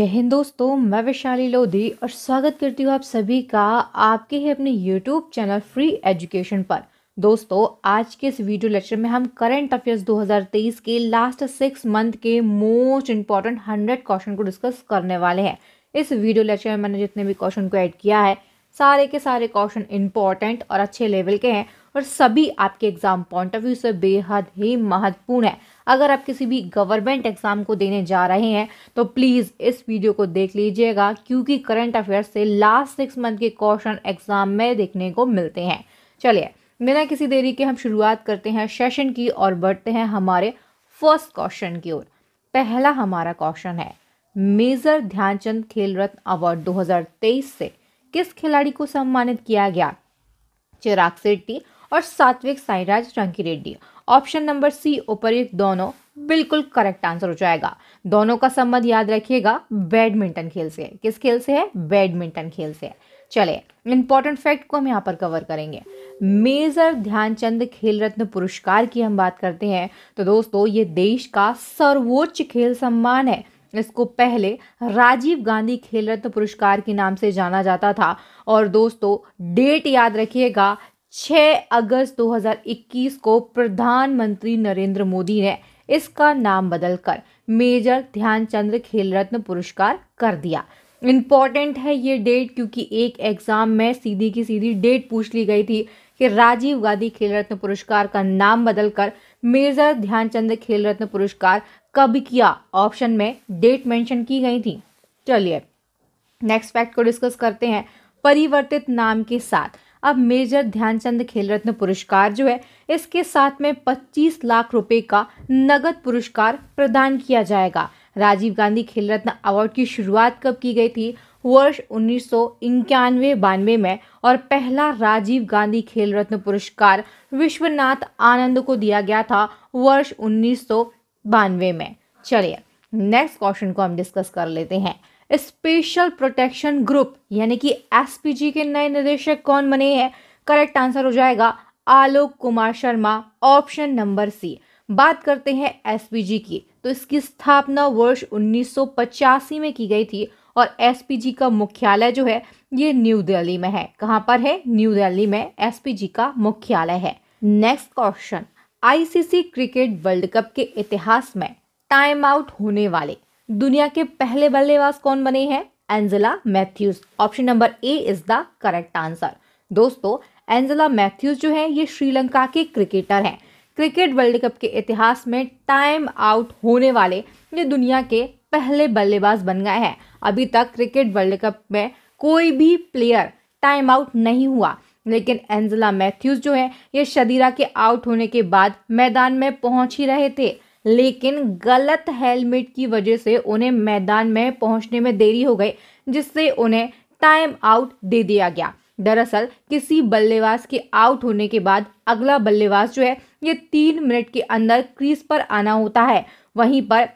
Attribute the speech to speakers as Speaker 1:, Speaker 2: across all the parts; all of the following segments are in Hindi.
Speaker 1: जय हिंद दोस्तों मैं वैशाली लोधी और स्वागत करती हूँ आप सभी का आपके ही अपने यूट्यूब चैनल फ्री एजुकेशन पर दोस्तों आज के इस वीडियो लेक्चर में हम करंट अफेयर्स 2023 के लास्ट सिक्स मंथ के मोस्ट इंपॉर्टेंट हंड्रेड क्वेश्चन को डिस्कस करने वाले हैं इस वीडियो लेक्चर में मैंने जितने भी क्वेश्चन को ऐड किया है सारे के सारे क्वेश्चन इंपॉर्टेंट और अच्छे लेवल के हैं और सभी आपके एग्ज़ाम पॉइंट ऑफ व्यू से बेहद ही महत्वपूर्ण है अगर आप किसी भी गवर्नमेंट एग्ज़ाम को देने जा रहे हैं तो प्लीज़ इस वीडियो को देख लीजिएगा क्योंकि करंट अफेयर्स से लास्ट सिक्स मंथ के क्वेश्चन एग्ज़ाम में देखने को मिलते हैं चलिए बिना किसी देरी के हम शुरुआत करते हैं सेशन की और बढ़ते हैं हमारे फर्स्ट क्वेश्चन की ओर पहला हमारा क्वेश्चन है मेजर ध्यानचंद खेल रत्न अवार्ड 2023 से किस खिलाड़ी को सम्मानित किया गया चिराग शेट्टी और Satwik Sairaj Rankireddy option number C उपयुक्त दोनों बिल्कुल करेक्ट आंसर हो जाएगा दोनों का संबंध याद रखिएगा बैडमिंटन खेल से है किस खेल से है बैडमिंटन खेल से है चले इंपॉर्टेंट फैक्ट को हम यहाँ पर कवर करेंगे मेजर ध्यानचंद खेल रत्न पुरस्कार की हम बात करते हैं तो दोस्तों ये देश का सर्वोच्च खेल सम्मान है इसको पहले राजीव गांधी खेल रत्न पुरस्कार के नाम से जाना जाता था और दोस्तों डेट याद रखिएगा 6 अगस्त 2021 को प्रधानमंत्री नरेंद्र मोदी ने इसका नाम बदलकर मेजर ध्यानचंद्र खेल रत्न पुरस्कार कर दिया इम्पॉर्टेंट है ये डेट क्योंकि एक एग्ज़ाम में सीधी की सीधी डेट पूछ ली गई थी कि राजीव गांधी खेल रत्न पुरस्कार का नाम बदलकर मेजर ध्यानचंद खेल रत्न पुरस्कार कब किया ऑप्शन में डेट मेंशन की गई थी चलिए नेक्स्ट फैक्ट को डिस्कस करते हैं परिवर्तित नाम के साथ अब मेजर ध्यानचंद खेल रत्न पुरस्कार जो है इसके साथ में 25 लाख रुपए का नगद पुरस्कार प्रदान किया जाएगा राजीव गांधी खेल रत्न अवार्ड की शुरुआत कब की गई थी वर्ष उन्नीस सौ बानवे में और पहला राजीव गांधी खेल रत्न पुरस्कार विश्वनाथ आनंद को दिया गया था वर्ष उन्नीस सौ बानवे में चलिए नेक्स्ट क्वेश्चन को हम डिस्कस कर लेते हैं स्पेशल प्रोटेक्शन ग्रुप यानी कि एसपीजी के नए निदेशक कौन बने हैं करेक्ट आंसर हो जाएगा Alok Kumar Sharma option number C बात करते हैं एसपीजी की तो इसकी स्थापना वर्ष उन्नीस में की गई थी और एसपीजी का मुख्यालय जो है ये न्यू दिल्ली में है कहाँ पर है न्यू दिल्ली में एसपीजी का मुख्यालय है next question ICC cricket world cup के इतिहास में टाइम आउट होने वाले दुनिया के पहले बल्लेबाज कौन बने हैं Angelo Mathews option number A is the correct answer दोस्तों एंजेला मैथ्यूज जो है ये श्रीलंका के क्रिकेटर हैं क्रिकेट वर्ल्ड कप के इतिहास में टाइम आउट होने वाले ये दुनिया के पहले बल्लेबाज बन गए हैं अभी तक क्रिकेट वर्ल्ड कप में कोई भी प्लेयर टाइम आउट नहीं हुआ लेकिन एंजला मैथ्यूज जो है ये शदीरा के आउट होने के बाद मैदान में पहुंच ही रहे थे लेकिन गलत हेलमेट की वजह से उन्हें मैदान में पहुंचने में देरी हो गई जिससे उन्हें टाइम आउट दे दिया गया दरअसल किसी बल्लेबाज के आउट होने के बाद अगला बल्लेबाज जो है ये तीन मिनट के अंदर क्रीज पर आना होता है वहीं पर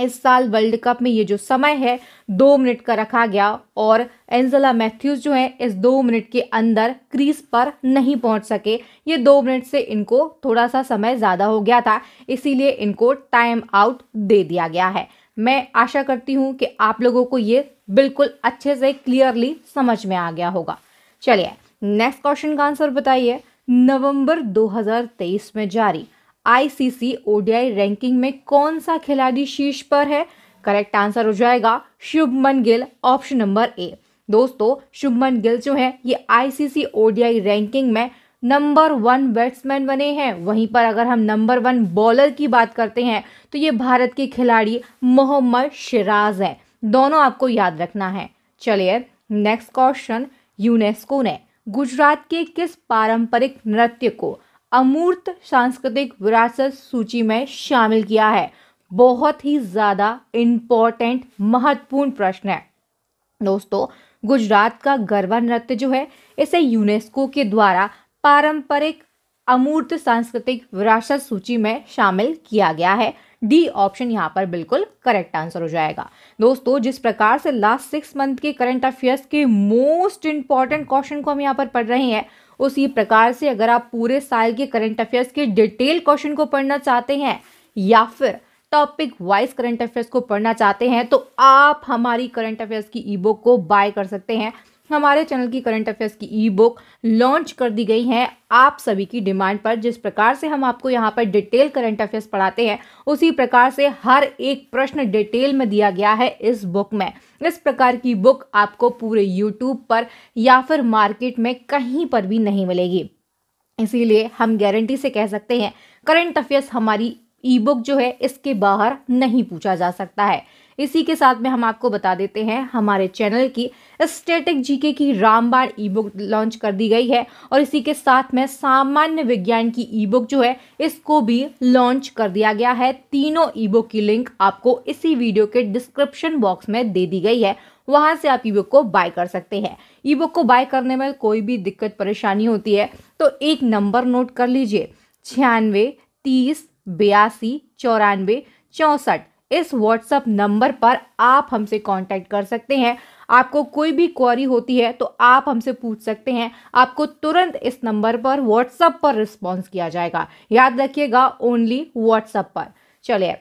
Speaker 1: इस साल वर्ल्ड कप में ये जो समय है दो मिनट का रखा गया और एंजला मैथ्यूज जो है इस दो मिनट के अंदर क्रीज पर नहीं पहुंच सके ये दो मिनट से इनको थोड़ा सा समय ज़्यादा हो गया था इसीलिए इनको टाइम आउट दे दिया गया है मैं आशा करती हूँ कि आप लोगों को ये बिल्कुल अच्छे से क्लियरली समझ में आ गया होगा चलिए नेक्स्ट क्वेश्चन का आंसर बताइए नवंबर 2023 में जारी आईसीसी ओडीआई रैंकिंग में कौन सा खिलाड़ी शीर्ष पर है करेक्ट आंसर हो जाएगा Shubman Gill option number A दोस्तों शुभमन गिल जो है ये आईसीसी ओडीआई रैंकिंग में नंबर वन बैट्समैन बने हैं वहीं पर अगर हम नंबर वन बॉलर की बात करते हैं तो ये भारत के खिलाड़ी मोहम्मद शिराज है दोनों आपको याद रखना है चलिए नेक्स्ट क्वेश्चन यूनेस्को ने गुजरात के किस पारंपरिक नृत्य को अमूर्त सांस्कृतिक विरासत सूची में शामिल किया है बहुत ही ज़्यादा इम्पोर्टेंट महत्वपूर्ण प्रश्न है दोस्तों गुजरात का गरबा नृत्य जो है इसे यूनेस्को के द्वारा पारंपरिक अमूर्त सांस्कृतिक विरासत सूची में शामिल किया गया है डी ऑप्शन यहाँ पर बिल्कुल करेक्ट आंसर हो जाएगा दोस्तों जिस प्रकार से लास्ट सिक्स मंथ के करंट अफेयर्स के मोस्ट इंपॉर्टेंट क्वेश्चन को हम यहाँ पर पढ़ रहे हैं उसी प्रकार से अगर आप पूरे साल के करंट अफेयर्स के डिटेल क्वेश्चन को पढ़ना चाहते हैं या फिर टॉपिक वाइज करंट अफेयर्स को पढ़ना चाहते हैं तो आप हमारी करंट अफेयर्स की ई बुक को बाय कर सकते हैं हमारे चैनल की करंट अफेयर्स की ई बुक लॉन्च कर दी गई है आप सभी की डिमांड पर जिस प्रकार से हम आपको यहाँ पर डिटेल करंट अफेयर्स पढ़ाते हैं उसी प्रकार से हर एक प्रश्न डिटेल में दिया गया है इस बुक में इस प्रकार की बुक आपको पूरे यूट्यूब पर या फिर मार्केट में कहीं पर भी नहीं मिलेगी इसीलिए हम गारंटी से कह सकते हैं करंट अफेयर्स हमारी ई बुक जो है इसके बाहर नहीं पूछा जा सकता है इसी के साथ में हम आपको बता देते हैं हमारे चैनल की स्टेटिक जीके की रामबाण ई बुक लॉन्च कर दी गई है और इसी के साथ में सामान्य विज्ञान की ई बुक जो है इसको भी लॉन्च कर दिया गया है तीनों ई बुक की लिंक आपको इसी वीडियो के डिस्क्रिप्शन बॉक्स में दे दी गई है वहाँ से आप ई बुक को बाय कर सकते हैं ई बुक को बाय करने में कोई भी दिक्कत परेशानी होती है तो एक नंबर नोट कर लीजिए छियानवे तीस बयासी चौरानवे चौंसठ इस व्हाट्सअप नंबर पर आप हमसे कांटेक्ट कर सकते हैं आपको कोई भी क्वारी होती है तो आप हमसे पूछ सकते हैं आपको तुरंत इस नंबर पर व्हाट्सअप पर रिस्पॉन्स किया जाएगा याद रखिएगा ओनली व्हाट्सअप पर चलिए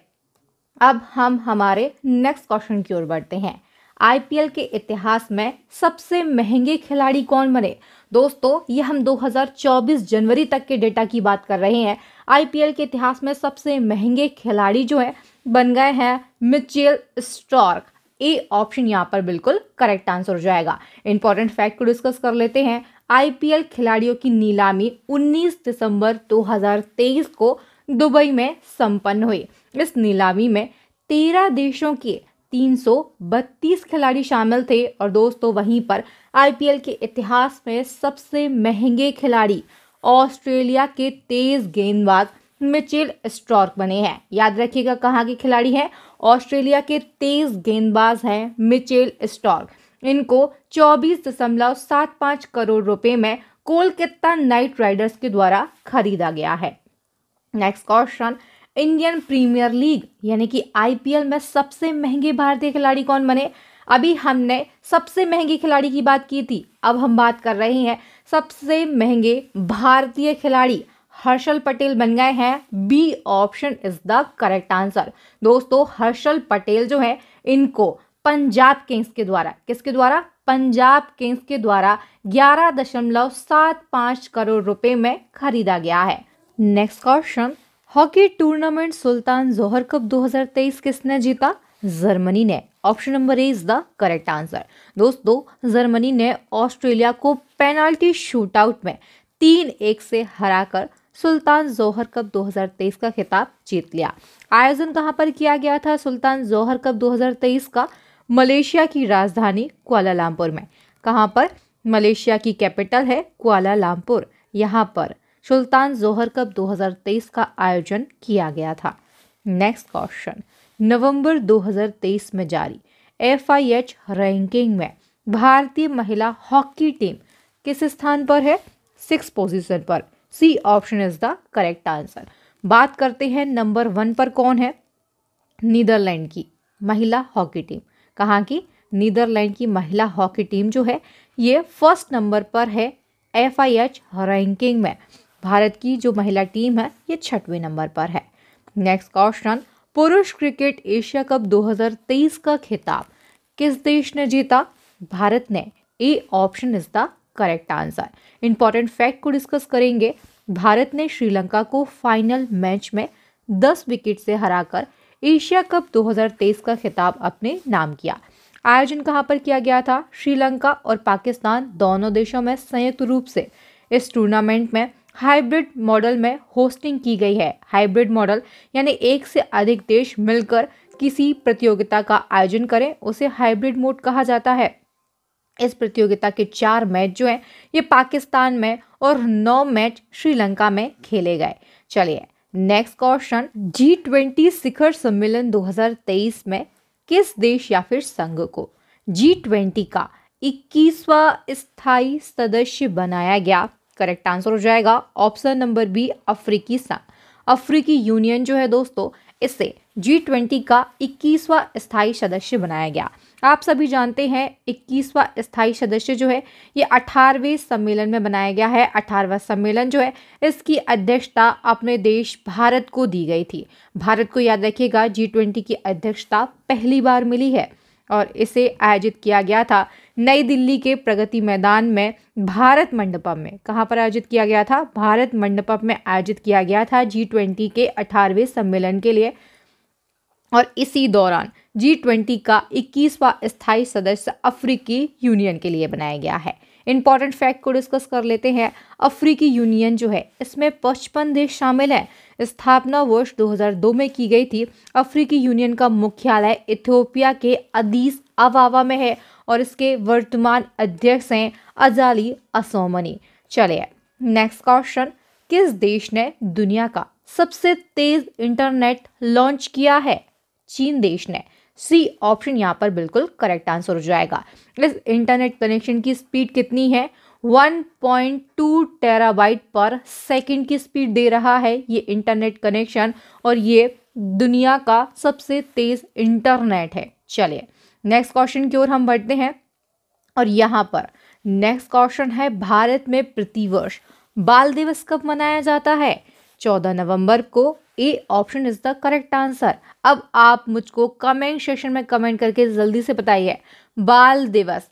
Speaker 1: अब हम हमारे नेक्स्ट क्वेश्चन की ओर बढ़ते हैं आईपीएल के इतिहास में सबसे महंगे खिलाड़ी कौन बने दोस्तों ये हम 2024 जनवरी तक के डेटा की बात कर रहे हैं आईपीएल के इतिहास में सबसे महंगे खिलाड़ी जो हैं बन गए हैं मिचेल स्टॉर्क ए ऑप्शन यहाँ पर बिल्कुल करेक्ट आंसर हो जाएगा इंपॉर्टेंट फैक्ट को डिस्कस कर लेते हैं आईपीएल खिलाड़ियों की नीलामी 19 दिसंबर 2023 को दुबई में संपन्न हुई इस नीलामी में तेरह देशों के 332 खिलाड़ी शामिल थे और दोस्तों वहीं पर आईपीएल के इतिहास में सबसे महंगे खिलाड़ी ऑस्ट्रेलिया के तेज गेंदबाज मिचेल स्टॉर्क बने हैं याद रखिएगा कहाँ के खिलाड़ी हैं ऑस्ट्रेलिया के तेज गेंदबाज हैं मिचेल स्टॉर्क इनको चौबीस दशमलव सात पाँच करोड़ रुपए में कोलकाता नाइट राइडर्स के द्वारा खरीदा गया है next question Indian Premier League यानी कि आईपीएल में सबसे महंगे भारतीय खिलाड़ी कौन बने अभी हमने सबसे महंगे खिलाड़ी की बात की थी अब हम बात कर रहे हैं सबसे महंगे भारतीय खिलाड़ी हर्षल पटेल बन गए हैं B option is the correct answer दोस्तों हर्षल पटेल जो है इनको पंजाब किंग्स के द्वारा किसके द्वारा पंजाब किंग्स के द्वारा ग्यारह दशमलव सात पांच करोड़ रुपए में खरीदा गया है next question hockey tournament Sultan Johor Cup 2023 किसने जीता जर्मनी ने option number A is the correct answer दोस्तों जर्मनी ने ऑस्ट्रेलिया को पेनाल्टी शूटआउट में तीन एक से हराकर सुल्तान जोहर कप 2023 का खिताब जीत लिया आयोजन कहाँ पर किया गया था सुल्तान जोहर कप 2023 का मलेशिया की राजधानी कुआलालंपुर में कहाँ पर मलेशिया की कैपिटल है कुआलालंपुर यहाँ पर सुल्तान जोहर कप 2023 का आयोजन किया गया था नेक्स्ट क्वेश्चन नवंबर 2023 में जारी एफ रैंकिंग में भारतीय महिला हॉकी टीम किस स्थान पर है सिक्स पोजिशन पर C option is the correct answer बात करते हैं नंबर वन पर कौन है नीदरलैंड की महिला हॉकी टीम कहाँ की नीदरलैंड की महिला हॉकी टीम जो है ये फर्स्ट नंबर पर है एफ आई एच रैंकिंग में भारत की जो महिला टीम है ये छठवें नंबर पर है नेक्स्ट क्वेश्चन पुरुष क्रिकेट एशिया कप 2023 का खिताब किस देश ने जीता भारत ने A option is the correct answer important fact को डिस्कस करेंगे भारत ने श्रीलंका को फाइनल मैच में 10 विकेट से हराकर एशिया कप 2023 का खिताब अपने नाम किया आयोजन कहाँ पर किया गया था श्रीलंका और पाकिस्तान दोनों देशों में संयुक्त रूप से इस टूर्नामेंट में हाइब्रिड मॉडल में होस्टिंग की गई है हाइब्रिड मॉडल यानी एक से अधिक देश मिलकर किसी प्रतियोगिता का आयोजन करें उसे हाइब्रिड मोड कहा जाता है इस प्रतियोगिता के चार मैच जो हैं ये पाकिस्तान में और नौ मैच श्रीलंका में खेले गए चलिए नेक्स्ट क्वेश्चन जी ट्वेंटी शिखर सम्मेलन 2023 में किस देश या फिर संघ को जी ट्वेंटी का इक्कीसवा स्थायी सदस्य बनाया गया करेक्ट आंसर हो जाएगा ऑप्शन नंबर बी अफ्रीकी संघ अफ्रीकी यूनियन जो है दोस्तों इसे जी ट्वेंटी का इक्कीसवां स्थायी सदस्य बनाया गया आप सभी जानते हैं इक्कीसवां स्थायी सदस्य जो है ये अठारहवें सम्मेलन में बनाया गया है अठारहवा सम्मेलन जो है इसकी अध्यक्षता अपने देश भारत को दी गई थी भारत को याद रखिएगा जी ट्वेंटी की अध्यक्षता पहली बार मिली है और इसे आयोजित किया गया था नई दिल्ली के प्रगति मैदान में भारत मंडपम में कहाँ पर आयोजित किया गया था भारत मंडपम में आयोजित किया गया था जी ट्वेंटी के अठारहवें सम्मेलन के लिए और इसी दौरान जी ट्वेंटी का इक्कीसवा स्थायी सदस्य अफ्रीकी यूनियन के लिए बनाया गया है इंपॉर्टेंट फैक्ट को डिस्कस कर लेते हैं अफ्रीकी यूनियन जो है इसमें पचपन देश शामिल है स्थापना वर्ष 2002 में की गई थी अफ्रीकी यूनियन का मुख्यालय इथियोपिया के अदीस अवावा में है और इसके वर्तमान अध्यक्ष हैं अजाली असोमनी चले नेक्स्ट क्वेश्चन किस देश ने दुनिया का सबसे तेज इंटरनेट लॉन्च किया है चीन देश ने सी ऑप्शन यहाँ पर बिल्कुल करेक्ट आंसर हो जाएगा इस इंटरनेट कनेक्शन की स्पीड कितनी है 1.2 टेराबाइट पर सेकंड की स्पीड दे रहा है ये इंटरनेट कनेक्शन और ये दुनिया का सबसे तेज़ इंटरनेट है चलिए नेक्स्ट क्वेश्चन की ओर हम बढ़ते हैं और यहाँ पर नेक्स्ट क्वेश्चन है भारत में प्रतिवर्ष बाल दिवस कब मनाया जाता है चौदह नवंबर को A option is the correct answer अब आप मुझको कमेंट सेक्शन में कमेंट करके जल्दी से बताइए बाल दिवस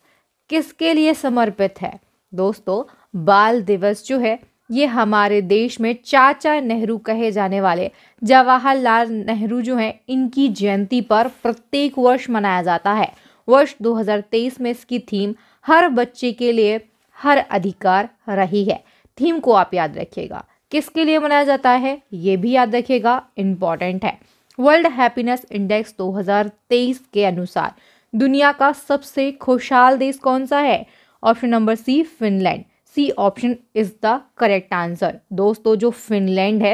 Speaker 1: किसके लिए समर्पित है दोस्तों बाल दिवस जो है ये हमारे देश में चाचा नेहरू कहे जाने वाले जवाहरलाल नेहरू जो हैं इनकी जयंती पर प्रत्येक वर्ष मनाया जाता है वर्ष 2023 में इसकी थीम हर बच्चे के लिए हर अधिकार रही है थीम को आप याद रखिएगा किसके लिए मनाया जाता है ये भी याद रखिएगा इम्पॉर्टेंट है वर्ल्ड हैप्पीनेस इंडेक्स 2023 के अनुसार दुनिया का सबसे खुशहाल देश कौन सा है option number C Finland C option is the correct answer दोस्तों जो फिनलैंड है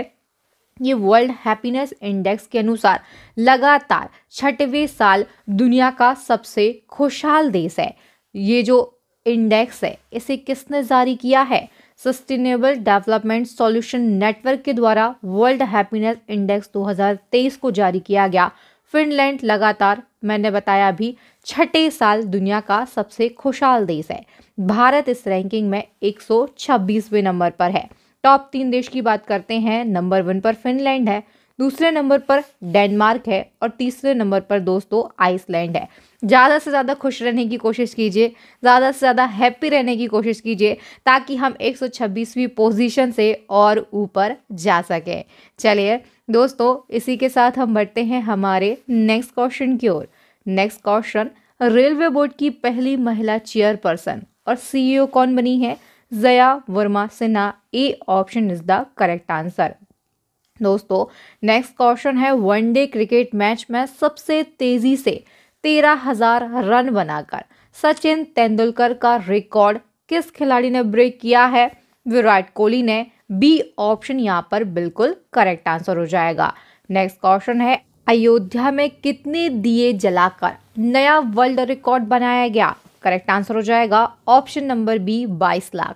Speaker 1: ये वर्ल्ड हैप्पीनेस इंडेक्स के अनुसार लगातार छठवें साल दुनिया का सबसे खुशहाल देश है ये जो इंडेक्स है इसे किसने जारी किया है सस्टेनेबल डेवलपमेंट सॉल्यूशन नेटवर्क के द्वारा वर्ल्ड हैप्पीनेस इंडेक्स 2023 को जारी किया गया फिनलैंड लगातार मैंने बताया भी छठे साल दुनिया का सबसे खुशहाल देश है भारत इस रैंकिंग में 126वें नंबर पर है टॉप तीन देश की बात करते हैं नंबर वन पर फिनलैंड है दूसरे नंबर पर डेनमार्क है और तीसरे नंबर पर दोस्तों आइसलैंड है ज़्यादा से ज़्यादा खुश रहने की कोशिश कीजिए ज़्यादा से ज़्यादा हैप्पी रहने की कोशिश कीजिए ताकि हम 126वीं पोजीशन से और ऊपर जा सकें चलिए दोस्तों इसी के साथ हम बढ़ते हैं हमारे नेक्स्ट क्वेश्चन की ओर नेक्स्ट क्वेश्चन रेलवे बोर्ड की पहली महिला चेयरपर्सन और सी e कौन बनी है Jaya Verma Sinha A option is the correct answer दोस्तों नेक्स्ट क्वेश्चन है वनडे क्रिकेट मैच में सबसे तेजी से तेरह हजार रन बनाकर सचिन तेंदुलकर का रिकॉर्ड किस खिलाड़ी ने ब्रेक किया है विराट कोहली ने बी ऑप्शन यहाँ पर बिल्कुल करेक्ट आंसर हो जाएगा नेक्स्ट क्वेश्चन है अयोध्या में कितने दिए जलाकर नया वर्ल्ड रिकॉर्ड बनाया गया करेक्ट आंसर हो जाएगा option number B 22 lakh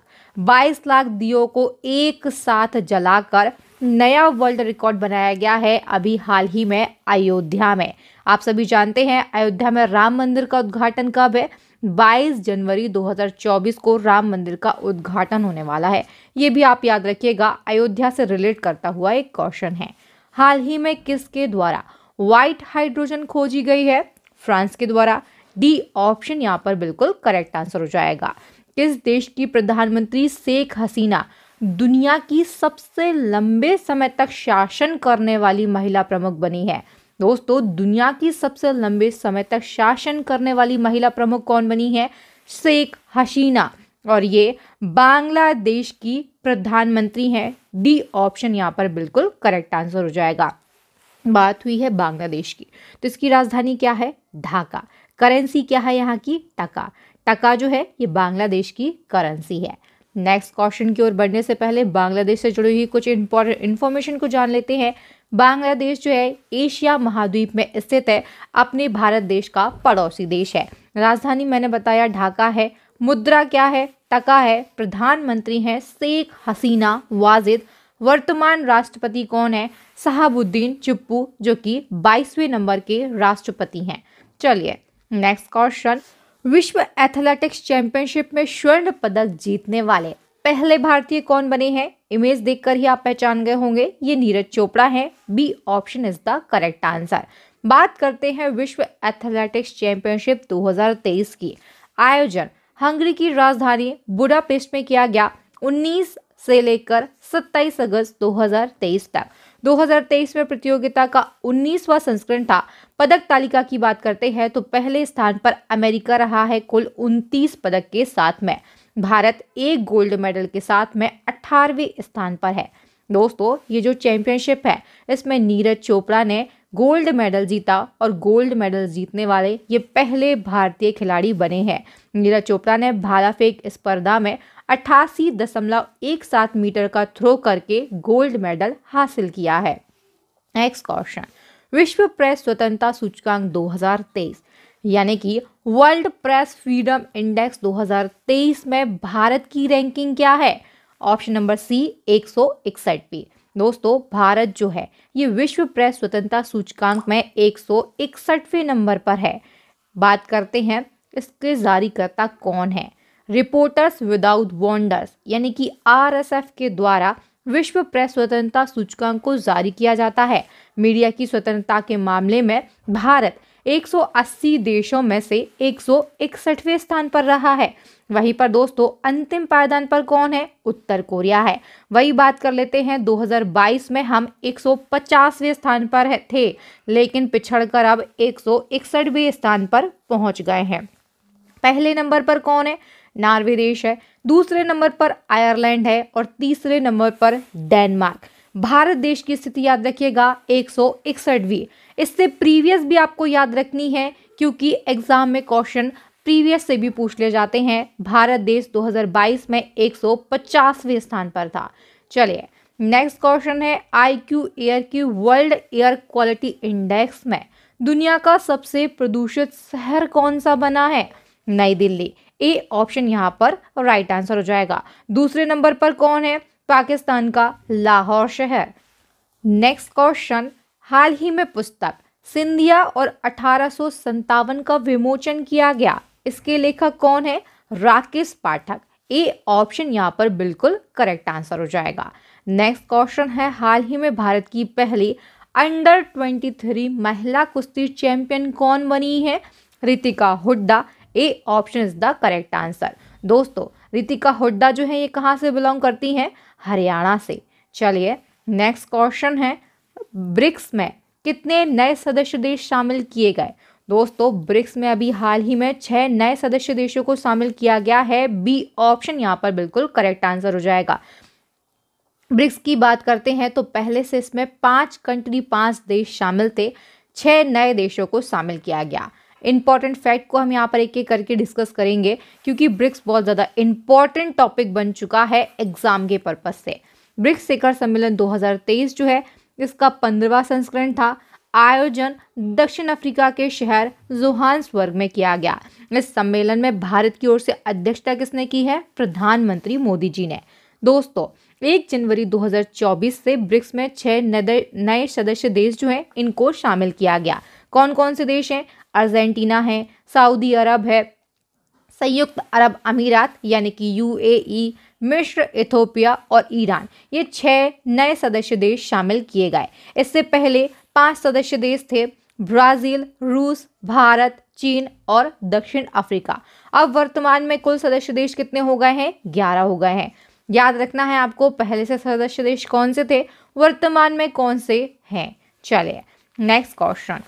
Speaker 1: 22 lakh दियो को एक साथ जलाकर नया वर्ल्ड रिकॉर्ड बनाया गया है अभी हाल ही में अयोध्या में आप सभी जानते हैं अयोध्या में राम मंदिर का उद्घाटन कब है 22 जनवरी 2024 को राम मंदिर का उद्घाटन होने वाला है ये भी आप याद रखिएगा अयोध्या से रिलेट करता हुआ एक क्वेश्चन है हाल ही में किसके द्वारा व्हाइट हाइड्रोजन खोजी गई है फ्रांस के द्वारा डी ऑप्शन यहाँ पर बिल्कुल करेक्ट आंसर हो जाएगा किस देश की प्रधानमंत्री शेख हसीना दुनिया की सबसे लंबे समय तक शासन करने वाली महिला प्रमुख बनी है दोस्तों दुनिया की सबसे लंबे समय तक शासन करने वाली महिला प्रमुख कौन बनी है शेख हसीना और ये बांग्लादेश की प्रधानमंत्री हैं डी ऑप्शन यहाँ पर बिल्कुल करेक्ट आंसर हो जाएगा बात हुई है बांग्लादेश की तो इसकी राजधानी क्या है ढाका करेंसी क्या है यहाँ की टका टका जो है ये बांग्लादेश की करेंसी है नेक्स्ट क्वेश्चन की ओर बढ़ने से पहले बांग्लादेश से जुड़ी हुई कुछ इन्फॉर्मेशन को जान लेते हैं बांग्लादेश जो है एशिया महाद्वीप में स्थित है अपने भारत देश का पड़ोसी देश है राजधानी मैंने बताया ढाका है मुद्रा क्या है टका है प्रधानमंत्री हैं शेख हसीना वाजिद वर्तमान राष्ट्रपति कौन है शहाबुद्दीन चुप्पू जो कि बाईसवें नंबर के राष्ट्रपति हैं चलिए नेक्स्ट क्वेश्चन विश्व एथलेटिक्स चैंपियनशिप में स्वर्ण पदक जीतने वाले पहले भारतीय कौन बने हैं इमेज देखकर ही आप पहचान गए होंगे ये नीरज चोपड़ा हैं B option is the correct answer बात करते हैं विश्व एथलेटिक्स चैंपियनशिप 2023 की आयोजन हंगरी की राजधानी बुडापेस्ट में किया गया 19 से लेकर 27 अगस्त 2023 तक 2023 में प्रतियोगिता का 19वां संस्करण था पदक तालिका की बात करते हैं तो पहले स्थान पर अमेरिका रहा है कुल 29 पदक के साथ में भारत एक गोल्ड मेडल के साथ में 18वें स्थान पर है दोस्तों ये जो चैंपियनशिप है इसमें नीरज चोपड़ा ने गोल्ड मेडल जीता और गोल्ड मेडल जीतने वाले ये पहले भारतीय खिलाड़ी बने हैं नीरज चोपड़ा ने भाला फेंक स्पर्धा में अट्ठासी दशमलव एक सात मीटर का थ्रो करके गोल्ड मेडल हासिल किया है नेक्स्ट क्वेश्चन विश्व प्रेस स्वतंत्रता सूचकांक 2023 यानी कि वर्ल्ड प्रेस फ्रीडम इंडेक्स 2023 में भारत की रैंकिंग क्या है ऑप्शन नंबर सी एक सौ इकसठ दोस्तों भारत जो है ये विश्व प्रेस स्वतंत्रता सूचकांक में एक सौ इकसठवें नंबर पर है बात करते हैं इसके जारीकर्ता कौन है रिपोर्टर्स विदाउट वॉन्डर्स यानी कि आर के द्वारा विश्व प्रेस स्वतंत्रता सूचकांक को जारी किया जाता है मीडिया की स्वतंत्रता के मामले में भारत 180 देशों में से एक स्थान पर रहा है वहीं पर दोस्तों अंतिम पायदान पर कौन है उत्तर कोरिया है वही बात कर लेते हैं 2022 में हम 150वें स्थान पर थे लेकिन पिछड़कर अब एक स्थान पर पहुंच गए हैं पहले नंबर पर कौन है नार्वे देश है दूसरे नंबर पर आयरलैंड है और तीसरे नंबर पर डेनमार्क भारत देश की स्थिति याद रखिएगा एक सौ इकसठवीं इससे प्रीवियस भी आपको याद रखनी है क्योंकि एग्जाम में क्वेश्चन प्रीवियस से भी पूछ ले जाते हैं भारत देश 2022 में 150वें स्थान पर था चलिए नेक्स्ट क्वेश्चन है आई क्यू एयर की वर्ल्ड एयर क्वालिटी इंडेक्स में दुनिया का सबसे प्रदूषित शहर कौन सा बना है नई दिल्ली ए ऑप्शन यहाँ पर राइट आंसर हो जाएगा दूसरे नंबर पर कौन है पाकिस्तान का लाहौर शहर नेक्स्ट क्वेश्चन हाल ही में पुस्तक सिंधिया और अठारह का विमोचन किया गया इसके लेखक कौन है राकेश पाठक ए ऑप्शन यहाँ पर बिल्कुल करेक्ट आंसर हो जाएगा नेक्स्ट क्वेश्चन है हाल ही में भारत की पहली अंडर 23 महिला कुश्ती चैंपियन कौन बनी है Ritika Hooda A option is the correct answer दोस्तों रितिका हुड्डा जो है ये कहाँ से बिलोंग करती हैं हरियाणा से चलिए नेक्स्ट क्वेश्चन है ब्रिक्स में कितने नए सदस्य देश शामिल किए गए दोस्तों ब्रिक्स में अभी हाल ही में छह नए सदस्य देशों को शामिल किया गया है बी ऑप्शन यहाँ पर बिल्कुल करेक्ट आंसर हो जाएगा ब्रिक्स की बात करते हैं तो पहले से इसमें पांच कंट्री पांच देश शामिल थे छह नए देशों को शामिल किया गया इंपॉर्टेंट फैक्ट को हम यहाँ पर एक एक करके डिस्कस करेंगे क्योंकि ब्रिक्स बहुत ज़्यादा इंपॉर्टेंट टॉपिक बन चुका है एग्जाम के पर्पज़ से ब्रिक्स शिखर सम्मेलन 2023 जो है इसका पंद्रवा संस्करण था आयोजन दक्षिण अफ्रीका के शहर जोहान्सबर्ग में किया गया इस सम्मेलन में भारत की ओर से अध्यक्षता किसने की है प्रधानमंत्री मोदी जी ने दोस्तों एक जनवरी 2024 से ब्रिक्स में छह नए सदस्य देश जो हैं इनको शामिल किया गया कौन कौन से देश हैं अर्जेंटीना है सऊदी अरब है संयुक्त अरब अमीरात यानी कि यूएई मिश्र इथोपिया और ईरान ये छः नए सदस्य देश शामिल किए गए इससे पहले पांच सदस्य देश थे ब्राज़ील रूस भारत चीन और दक्षिण अफ्रीका अब वर्तमान में कुल सदस्य देश कितने हो गए हैं ग्यारह हो गए हैं याद रखना है आपको पहले से सदस्य देश कौन से थे वर्तमान में कौन से हैं चलिए नेक्स्ट क्वेश्चन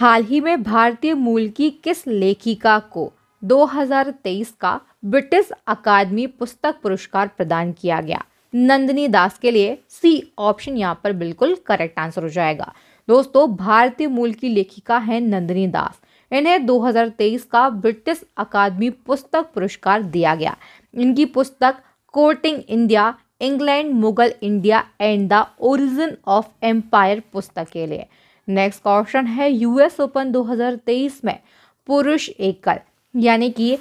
Speaker 1: हाल ही में भारतीय मूल की किस लेखिका को 2023 का ब्रिटिश अकादमी पुस्तक पुरस्कार प्रदान किया गया नंदनी दास के लिए सी ऑप्शन यहाँ पर बिल्कुल करेक्ट आंसर हो जाएगा दोस्तों भारतीय मूल की लेखिका है नंदनी दास इन्हें 2023 का ब्रिटिश अकादमी पुस्तक पुरस्कार दिया गया इनकी पुस्तक courting India England Mughal India and the origin of empire पुस्तक के लिए नेक्स्ट क्वेश्चन है यूएस ओपन 2023 में पुरुष एकल यानी कि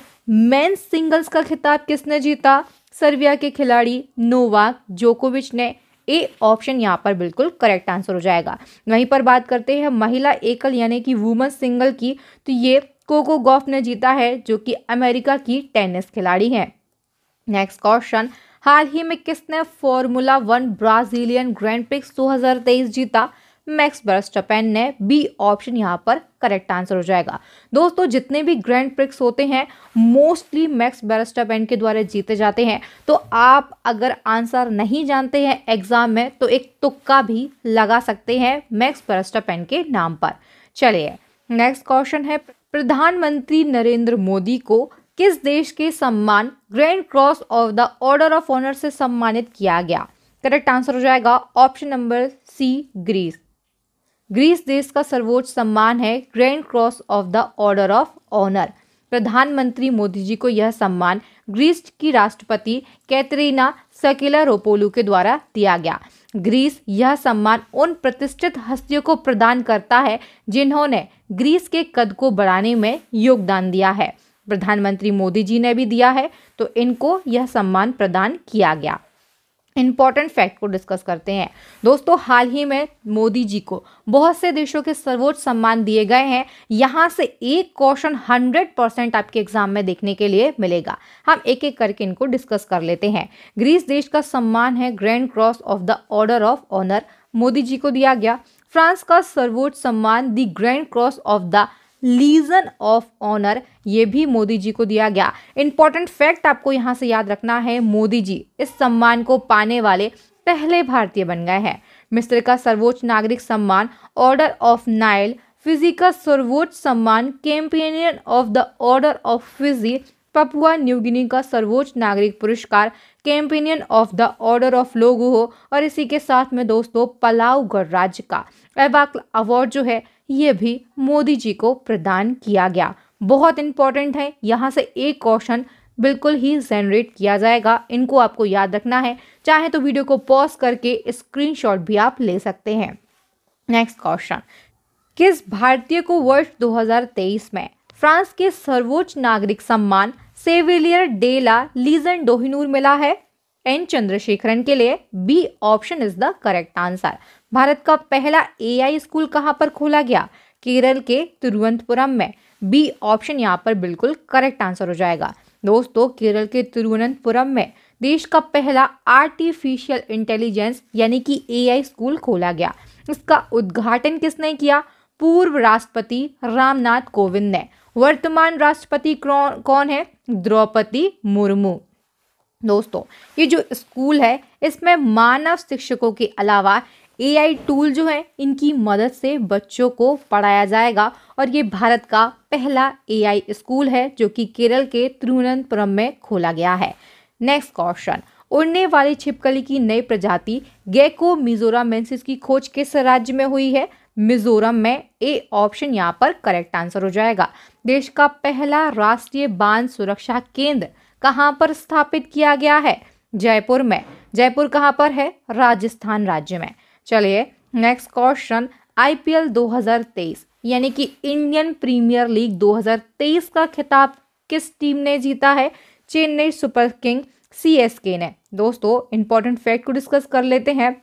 Speaker 1: मेन सिंगल्स का खिताब किसने जीता सर्बिया के खिलाड़ी नोवाक जोकोविच ने ए ऑप्शन यहाँ पर बिल्कुल करेक्ट आंसर हो जाएगा वहीं पर बात करते हैं महिला एकल यानी कि वुमेन सिंगल की तो ये कोको गॉफ ने जीता है जो कि अमेरिका की टेनिस खिलाड़ी हैं नेक्स्ट क्वेश्चन हाल ही में किसने Formula One Brazilian Grand Prix 2023 जीता मैक्स बर्स्टपेन ने बी ऑप्शन यहाँ पर करेक्ट आंसर हो जाएगा दोस्तों जितने भी ग्रैंड प्रिक्स होते हैं मोस्टली मैक्स बेरस्टापेन के द्वारा जीते जाते हैं तो आप अगर आंसर नहीं जानते हैं एग्जाम में तो एक तुक्का भी लगा सकते हैं मैक्स बेरस्टापेन के नाम पर चलिए नेक्स्ट क्वेश्चन है प्रधानमंत्री नरेंद्र मोदी को किस देश के सम्मान Grand Cross of the Order of Honour से सम्मानित किया गया करेक्ट आंसर हो जाएगा option number C Greece Greece देश का सर्वोच्च सम्मान है Grand Cross of the Order of Honour प्रधानमंत्री मोदी जी को यह सम्मान ग्रीस की राष्ट्रपति कैतरीना सकेला रोपोलू के द्वारा दिया गया ग्रीस यह सम्मान उन प्रतिष्ठित हस्तियों को प्रदान करता है जिन्होंने ग्रीस के कद को बढ़ाने में योगदान दिया है प्रधानमंत्री मोदी जी ने भी दिया है तो इनको यह सम्मान प्रदान किया गया इम्पॉर्टेंट फैक्ट को डिस्कस करते हैं दोस्तों हाल ही में मोदी जी को बहुत से देशों के सर्वोच्च सम्मान दिए गए हैं यहाँ से एक क्वेश्चन हंड्रेड परसेंट आपके एग्जाम में देखने के लिए मिलेगा हम एक एक करके इनको डिस्कस कर लेते हैं ग्रीस देश का सम्मान है Grand Cross of the Order of Honour Modi ji को दिया गया फ्रांस का सर्वोच्च सम्मान the Grand Cross of the Legion of Honour ये भी मोदी जी को दिया गया इंपॉर्टेंट फैक्ट आपको यहाँ से याद रखना है मोदी जी इस सम्मान को पाने वाले पहले भारतीय बन गए हैं मिस्र का सर्वोच्च नागरिक सम्मान ऑर्डर ऑफ नाइल फिजी का सर्वोच्च सम्मान Companion of the Order of Fiji Papua New Guinea का सर्वोच्च नागरिक पुरस्कार Companion of the Order of लोगो हो और इसी के साथ में दोस्तों पलाव गणराज्य का अवार्ड जो है ये भी मोदी जी को प्रदान किया गया बहुत इंपॉर्टेंट है यहाँ से एक क्वेश्चन बिल्कुल ही जनरेट किया जाएगा इनको आपको याद रखना है चाहे तो वीडियो को पॉज करके स्क्रीनशॉट भी आप ले सकते हैं नेक्स्ट क्वेश्चन किस भारतीय को वर्ष 2023 में फ्रांस के सर्वोच्च नागरिक सम्मान सेविलियर डेला लीजन डोहिनूर मिला है एन चंद्रशेखरन के लिए B option is the correct answer Bharat का पहला एआई स्कूल कहाँ पर खोला गया केरल के तिरुवनंतपुरम में बी ऑप्शन यहाँ पर बिल्कुल करेक्ट आंसर हो जाएगा दोस्तों केरल के तिरुवनंतपुरम में देश का पहला आर्टिफिशियल इंटेलिजेंस यानी कि एआई स्कूल खोला गया इसका उद्घाटन किसने किया पूर्व राष्ट्रपति रामनाथ कोविंद ने वर्तमान राष्ट्रपति कौन है द्रौपदी मुर्मू दोस्तों ये जो स्कूल है इसमें मानव शिक्षकों के अलावा एआई टूल जो है इनकी मदद से बच्चों को पढ़ाया जाएगा और ये भारत का पहला एआई स्कूल है जो कि केरल के तिरुवनंतपुरम में खोला गया है नेक्स्ट क्वेश्चन उड़ने वाली छिपकली की नई प्रजाति गैको मिजोराम की खोज किस राज्य में हुई है मिजोरम में ए ऑप्शन यहाँ पर करेक्ट आंसर हो जाएगा देश का पहला राष्ट्रीय बांध सुरक्षा केंद्र कहाँ पर स्थापित किया गया है जयपुर में जयपुर कहाँ पर है राजस्थान राज्य में चलिए नेक्स्ट क्वेश्चन आईपीएल 2023 यानी कि इंडियन प्रीमियर लीग 2023 का खिताब किस टीम ने जीता है चेन्नई सुपर किंग सीएसके ने दोस्तों इंपॉर्टेंट फैक्ट को डिस्कस कर लेते हैं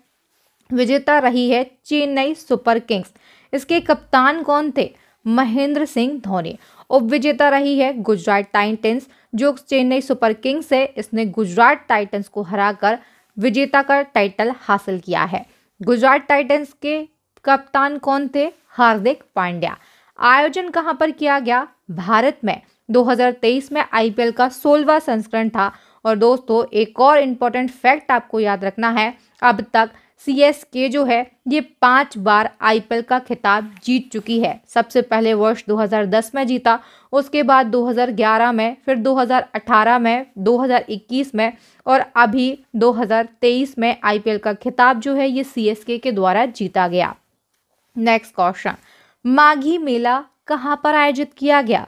Speaker 1: विजेता रही है चेन्नई सुपर किंग्स इसके कप्तान कौन थे महेंद्र सिंह धोनी उप विजेता रही है गुजरात टाइटन्स जो चेन्नई सुपर किंग्स है इसने गुजरात टाइटन्स को हराकर विजेता का टाइटल हासिल किया है गुजरात टाइटंस के कप्तान कौन थे हार्दिक पांड्या आयोजन कहाँ पर किया गया भारत में 2023 में आईपीएल का सोलवा संस्करण था और दोस्तों एक और इम्पोर्टेंट फैक्ट आपको याद रखना है अब तक सीएसके जो है ये पाँच बार आईपीएल का खिताब जीत चुकी है सबसे पहले वर्ष 2010 में जीता उसके बाद 2011 में फिर 2018 में 2021 में और अभी 2023 में आईपीएल का खिताब जो है ये सीएसके के द्वारा जीता गया नेक्स्ट क्वेश्चन माघी मेला कहाँ पर आयोजित किया गया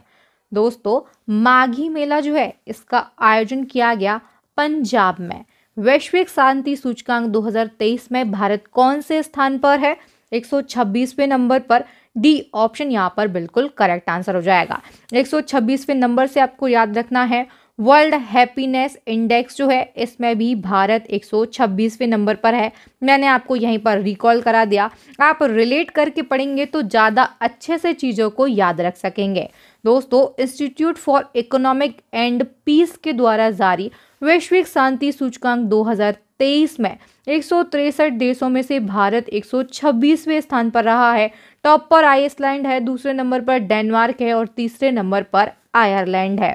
Speaker 1: दोस्तों माघी मेला जो है इसका आयोजन किया गया पंजाब में वैश्विक शांति सूचकांक 2023 में भारत कौन से स्थान पर है 126वें नंबर पर डी ऑप्शन यहाँ पर बिल्कुल करेक्ट आंसर हो जाएगा 126वें नंबर से आपको याद रखना है वर्ल्ड हैप्पीनेस इंडेक्स जो है इसमें भी भारत 126वें नंबर पर है मैंने आपको यहीं पर रिकॉल करा दिया आप रिलेट करके पढ़ेंगे तो ज़्यादा अच्छे से चीज़ों को याद रख सकेंगे दोस्तों Institute for Economic and Peace के द्वारा जारी वैश्विक शांति सूचकांक 2023 में एक देशों में से भारत 126वें स्थान पर रहा है टॉप पर आइसलैंड है दूसरे नंबर पर डेनमार्क है और तीसरे नंबर पर आयरलैंड है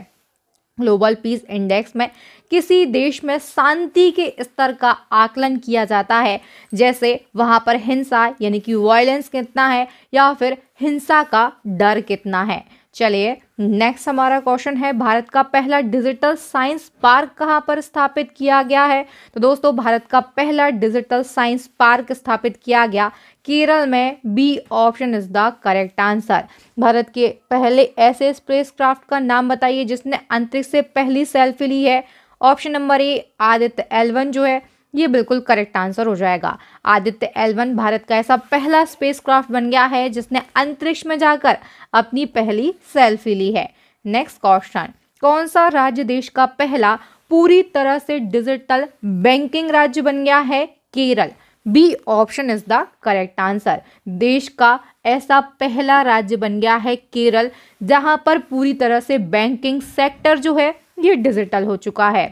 Speaker 1: ग्लोबल पीस इंडेक्स में किसी देश में शांति के स्तर का आकलन किया जाता है जैसे वहाँ पर हिंसा यानी कि वायलेंस कितना है या फिर हिंसा का डर कितना है चलिए नेक्स्ट हमारा क्वेश्चन है भारत का पहला डिजिटल साइंस पार्क कहाँ पर स्थापित किया गया है तो दोस्तों भारत का पहला डिजिटल साइंस पार्क स्थापित किया गया केरल में B option is the correct answer Bharat के पहले ऐसे क्राफ्ट का नाम बताइए जिसने अंतरिक्ष से पहली सेल्फी ली है option number A Aditya L one जो है ये बिल्कुल करेक्ट आंसर हो जाएगा आदित्य एल भारत का ऐसा पहला स्पेसक्राफ्ट बन गया है जिसने अंतरिक्ष में जाकर अपनी पहली सेल्फी ली है नेक्स्ट क्वेश्चन कौन सा राज्य देश का पहला पूरी तरह से डिजिटल बैंकिंग राज्य बन गया है Kerala B option is the correct answer देश का ऐसा पहला राज्य बन गया है केरल जहां पर पूरी तरह से बैंकिंग सेक्टर जो है ये डिजिटल हो चुका है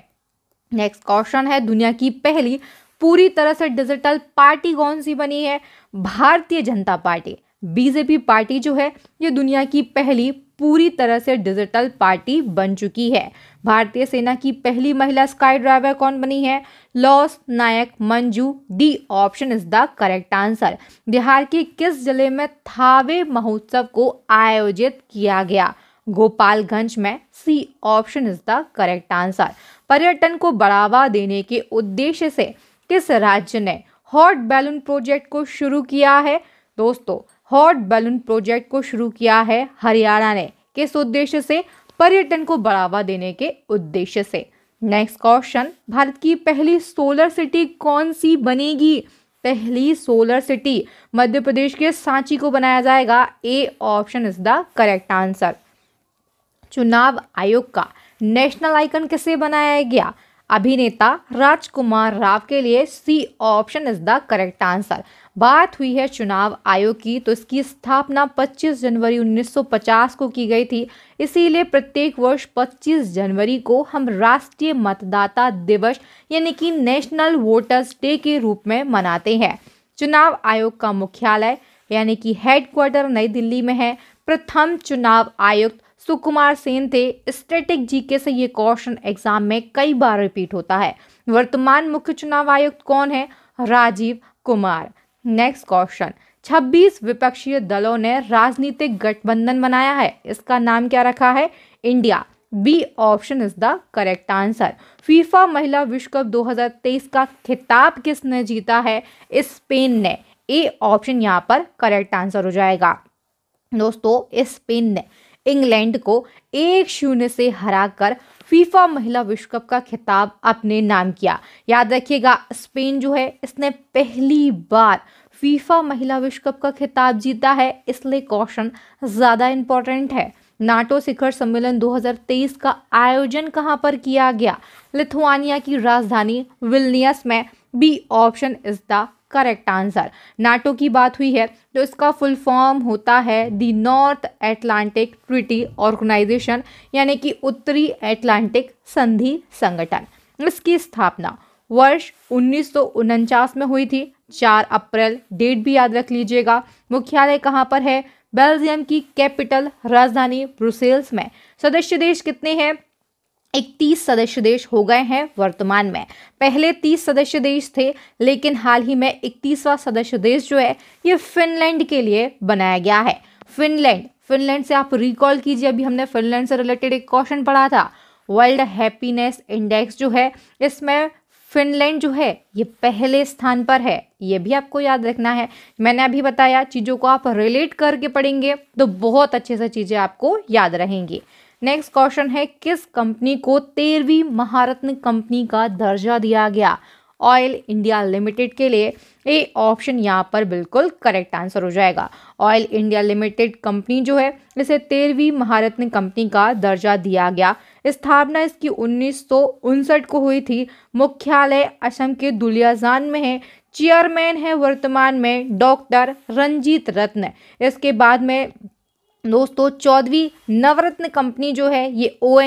Speaker 1: नेक्स्ट क्वेश्चन है दुनिया की पहली पूरी तरह से डिजिटल पार्टी कौन सी बनी है भारतीय जनता पार्टी बीजेपी पार्टी जो है ये दुनिया की पहली पूरी तरह से डिजिटल पार्टी बन चुकी है भारतीय सेना की पहली महिला स्काई ड्राइवर कौन बनी है lance Naik Manju D option is the correct answer Bihar के किस जिले में थावे महोत्सव को आयोजित किया गया गोपालगंज में C option is the correct answer पर्यटन को बढ़ावा देने के उद्देश्य से किस राज्य ने हॉट बैलून प्रोजेक्ट को शुरू किया है दोस्तों हॉट बैलून प्रोजेक्ट को शुरू किया है हरियाणा ने किस उद्देश्य से पर्यटन को बढ़ावा देने के उद्देश्य से नेक्स्ट क्वेश्चन भारत की पहली सोलर सिटी कौन सी बनेगी पहली सोलर सिटी मध्य प्रदेश के सांची को बनाया जाएगा A option is the correct answer चुनाव आयोग का नेशनल आइकन किसे बनाया गया अभिनेता राजकुमार राव के लिए C option is the correct answer बात हुई है चुनाव आयोग की तो इसकी स्थापना 25 जनवरी 1950 को की गई थी इसीलिए प्रत्येक वर्ष 25 जनवरी को हम राष्ट्रीय मतदाता दिवस यानी कि नेशनल वोटर्स डे के रूप में मनाते हैं चुनाव आयोग का मुख्यालय यानी कि हेडक्वार्टर नई दिल्ली में है प्रथम चुनाव आयुक्त सुकुमार सेन थे स्टेटिक जीके से ये क्वेश्चन एग्जाम में कई बार रिपीट होता है वर्तमान मुख्य चुनाव आयुक्त कौन है राजीव कुमार नेक्स्ट क्वेश्चन 26 विपक्षीय दलों ने राजनीतिक गठबंधन बनाया है इसका नाम क्या रखा है India B option is the correct answer FIFA महिला विश्व कप 2023 का खिताब किसने जीता है स्पेन ने ए ऑप्शन यहाँ पर करेक्ट आंसर हो जाएगा दोस्तों स्पेन ने इंग्लैंड को एक शून्य से हराकर फीफा महिला विश्व कप का खिताब अपने नाम किया याद रखिएगा स्पेन जो है इसने पहली बार फीफा महिला विश्व कप का खिताब जीता है इसलिए क्वेश्चन ज़्यादा इम्पॉर्टेंट है नाटो शिखर सम्मेलन 2023 का आयोजन कहाँ पर किया गया लिथुआनिया की राजधानी विलनियस में B option is the correct answer NATO की बात हुई है तो इसका फुल फॉर्म होता है the North Atlantic Treaty Organisation यानी कि उत्तरी एटलांटिक संधि संगठन इसकी स्थापना वर्ष उन्नीस में हुई थी चार अप्रैल डेट भी याद रख लीजिएगा मुख्यालय कहाँ पर है बेल्जियम की कैपिटल राजधानी ब्रुसेल्स में सदस्य देश कितने हैं इकतीस सदस्य देश हो गए हैं वर्तमान में पहले तीस सदस्य देश थे लेकिन हाल ही में इकतीसवा सदस्य देश जो है ये फिनलैंड के लिए बनाया गया है फिनलैंड फिनलैंड से आप रिकॉल कीजिए अभी हमने फिनलैंड से रिलेटेड एक क्वेश्चन पढ़ा था वर्ल्ड हैप्पीनेस इंडेक्स जो है इसमें फिनलैंड जो है ये पहले स्थान पर है ये भी आपको याद रखना है मैंने अभी बताया चीज़ों को आप रिलेट करके पढ़ेंगे तो बहुत अच्छे से चीज़ें आपको याद रहेंगी नेक्स्ट क्वेश्चन है किस कंपनी को तेरहवीं महारत्न कंपनी का दर्जा दिया गया ऑयल इंडिया लिमिटेड के लिए ए ऑप्शन यहाँ पर बिल्कुल करेक्ट आंसर हो जाएगा ऑयल इंडिया लिमिटेड कंपनी जो है इसे तेरहवीं महारत्न कंपनी का दर्जा दिया गया स्थापना इस इसकी उन्नीस को हुई थी मुख्यालय असम के दुलियाजान में है चेयरमैन है वर्तमान में डॉक्टर रंजीत रत्न इसके बाद में दोस्तों चौदहवीं नवरत्न कंपनी जो है ये ओ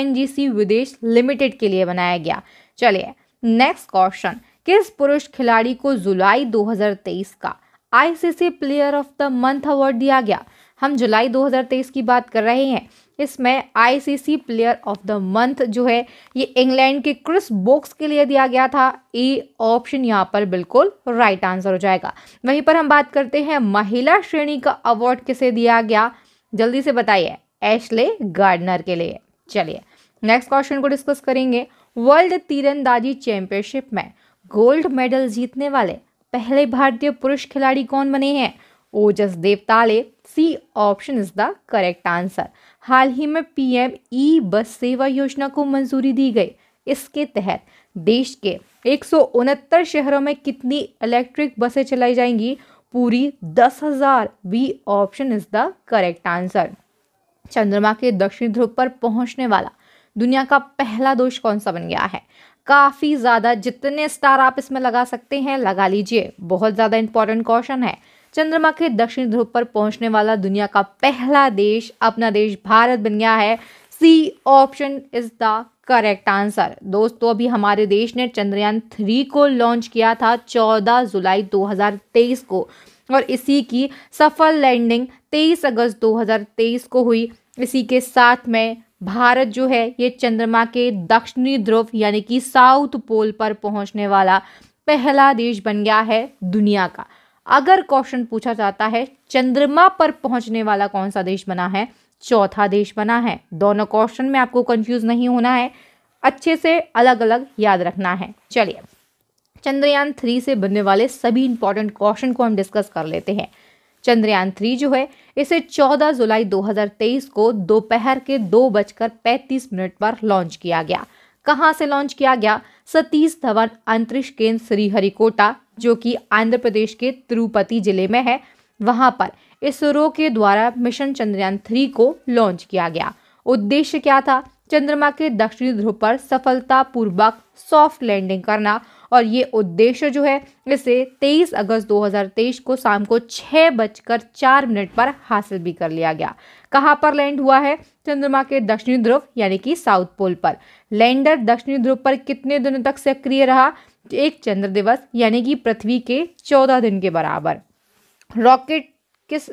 Speaker 1: विदेश लिमिटेड के लिए बनाया गया चलिए नेक्स्ट क्वेश्चन किस पुरुष खिलाड़ी को जुलाई 2023 का ICC player of the month award दिया गया हम जुलाई 2023 की बात कर रहे हैं इसमें ICC player of the month जो है ये इंग्लैंड के क्रिस बोक्स के लिए दिया गया था ए ऑप्शन यहाँ पर बिल्कुल राइट आंसर हो जाएगा वहीं पर हम बात करते हैं महिला श्रेणी का अवार्ड किसे दिया गया जल्दी से बताइए एशले गार्डनर के लिए चलिए नेक्स्ट क्वेश्चन को डिस्कस करेंगे वर्ल्ड तीरंदाजी चैंपियनशिप में गोल्ड मेडल जीतने वाले पहले भारतीय पुरुष खिलाड़ी कौन बने हैं Ojas Deotale C option is the correct answer हाल ही में पीएम ई e बस सेवा योजना को मंजूरी दी गई इसके तहत देश के एक शहरों में कितनी इलेक्ट्रिक बसें चलाई जाएंगी पूरी दस हज़ार B option is the correct answer चंद्रमा के दक्षिण ध्रुव पर पहुंचने वाला दुनिया का पहला दोष कौन सा बन गया है काफ़ी ज़्यादा जितने स्टार आप इसमें लगा सकते हैं लगा लीजिए बहुत ज़्यादा इंपॉर्टेंट क्वेश्चन है चंद्रमा के दक्षिण ध्रुव पर पहुंचने वाला दुनिया का पहला देश अपना देश भारत बन गया है C option is the correct answer दोस्तों अभी हमारे देश ने चंद्रयान थ्री को लॉन्च किया था 14 जुलाई 2023 को और इसी की सफल लैंडिंग 23 अगस्त 2023 को हुई इसी के साथ में भारत जो है ये चंद्रमा के दक्षिणी ध्रुव यानी कि साउथ पोल पर पहुंचने वाला पहला देश बन गया है दुनिया का अगर क्वेश्चन पूछा जाता है चंद्रमा पर पहुंचने वाला कौन सा देश बना है चौथा देश बना है दोनों क्वेश्चन में आपको कंफ्यूज नहीं होना है अच्छे से अलग अलग याद रखना है चलिए चंद्रयान थ्री से बनने वाले सभी इंपॉर्टेंट क्वेश्चन को हम डिस्कस कर लेते हैं चंद्रयान थ्री जो है इसे 14 जुलाई 2023 को दोपहर के दो बजकर पैंतीस मिनट पर लॉन्च किया गया कहाँ से लॉन्च किया गया सतीश धवन अंतरिक्ष केंद्र श्रीहरिकोटा जो कि आंध्र प्रदेश के तिरुपति जिले में है वहाँ पर इसरो के द्वारा मिशन चंद्रयान थ्री को लॉन्च किया गया उद्देश्य क्या था चंद्रमा के दक्षिणी ध्रुव पर सफलतापूर्वक सॉफ्ट लैंडिंग करना और ये उद्देश्य जो है इसे 23 अगस्त 2023 को शाम को छः बजकर चार मिनट पर हासिल भी कर लिया गया कहाँ पर लैंड हुआ है चंद्रमा के दक्षिणी ध्रुव यानी कि साउथ पोल पर लैंडर दक्षिणी ध्रुव पर कितने दिनों तक सक्रिय रहा एक चंद्र दिवस यानी कि पृथ्वी के चौदह दिन के बराबर रॉकेट किस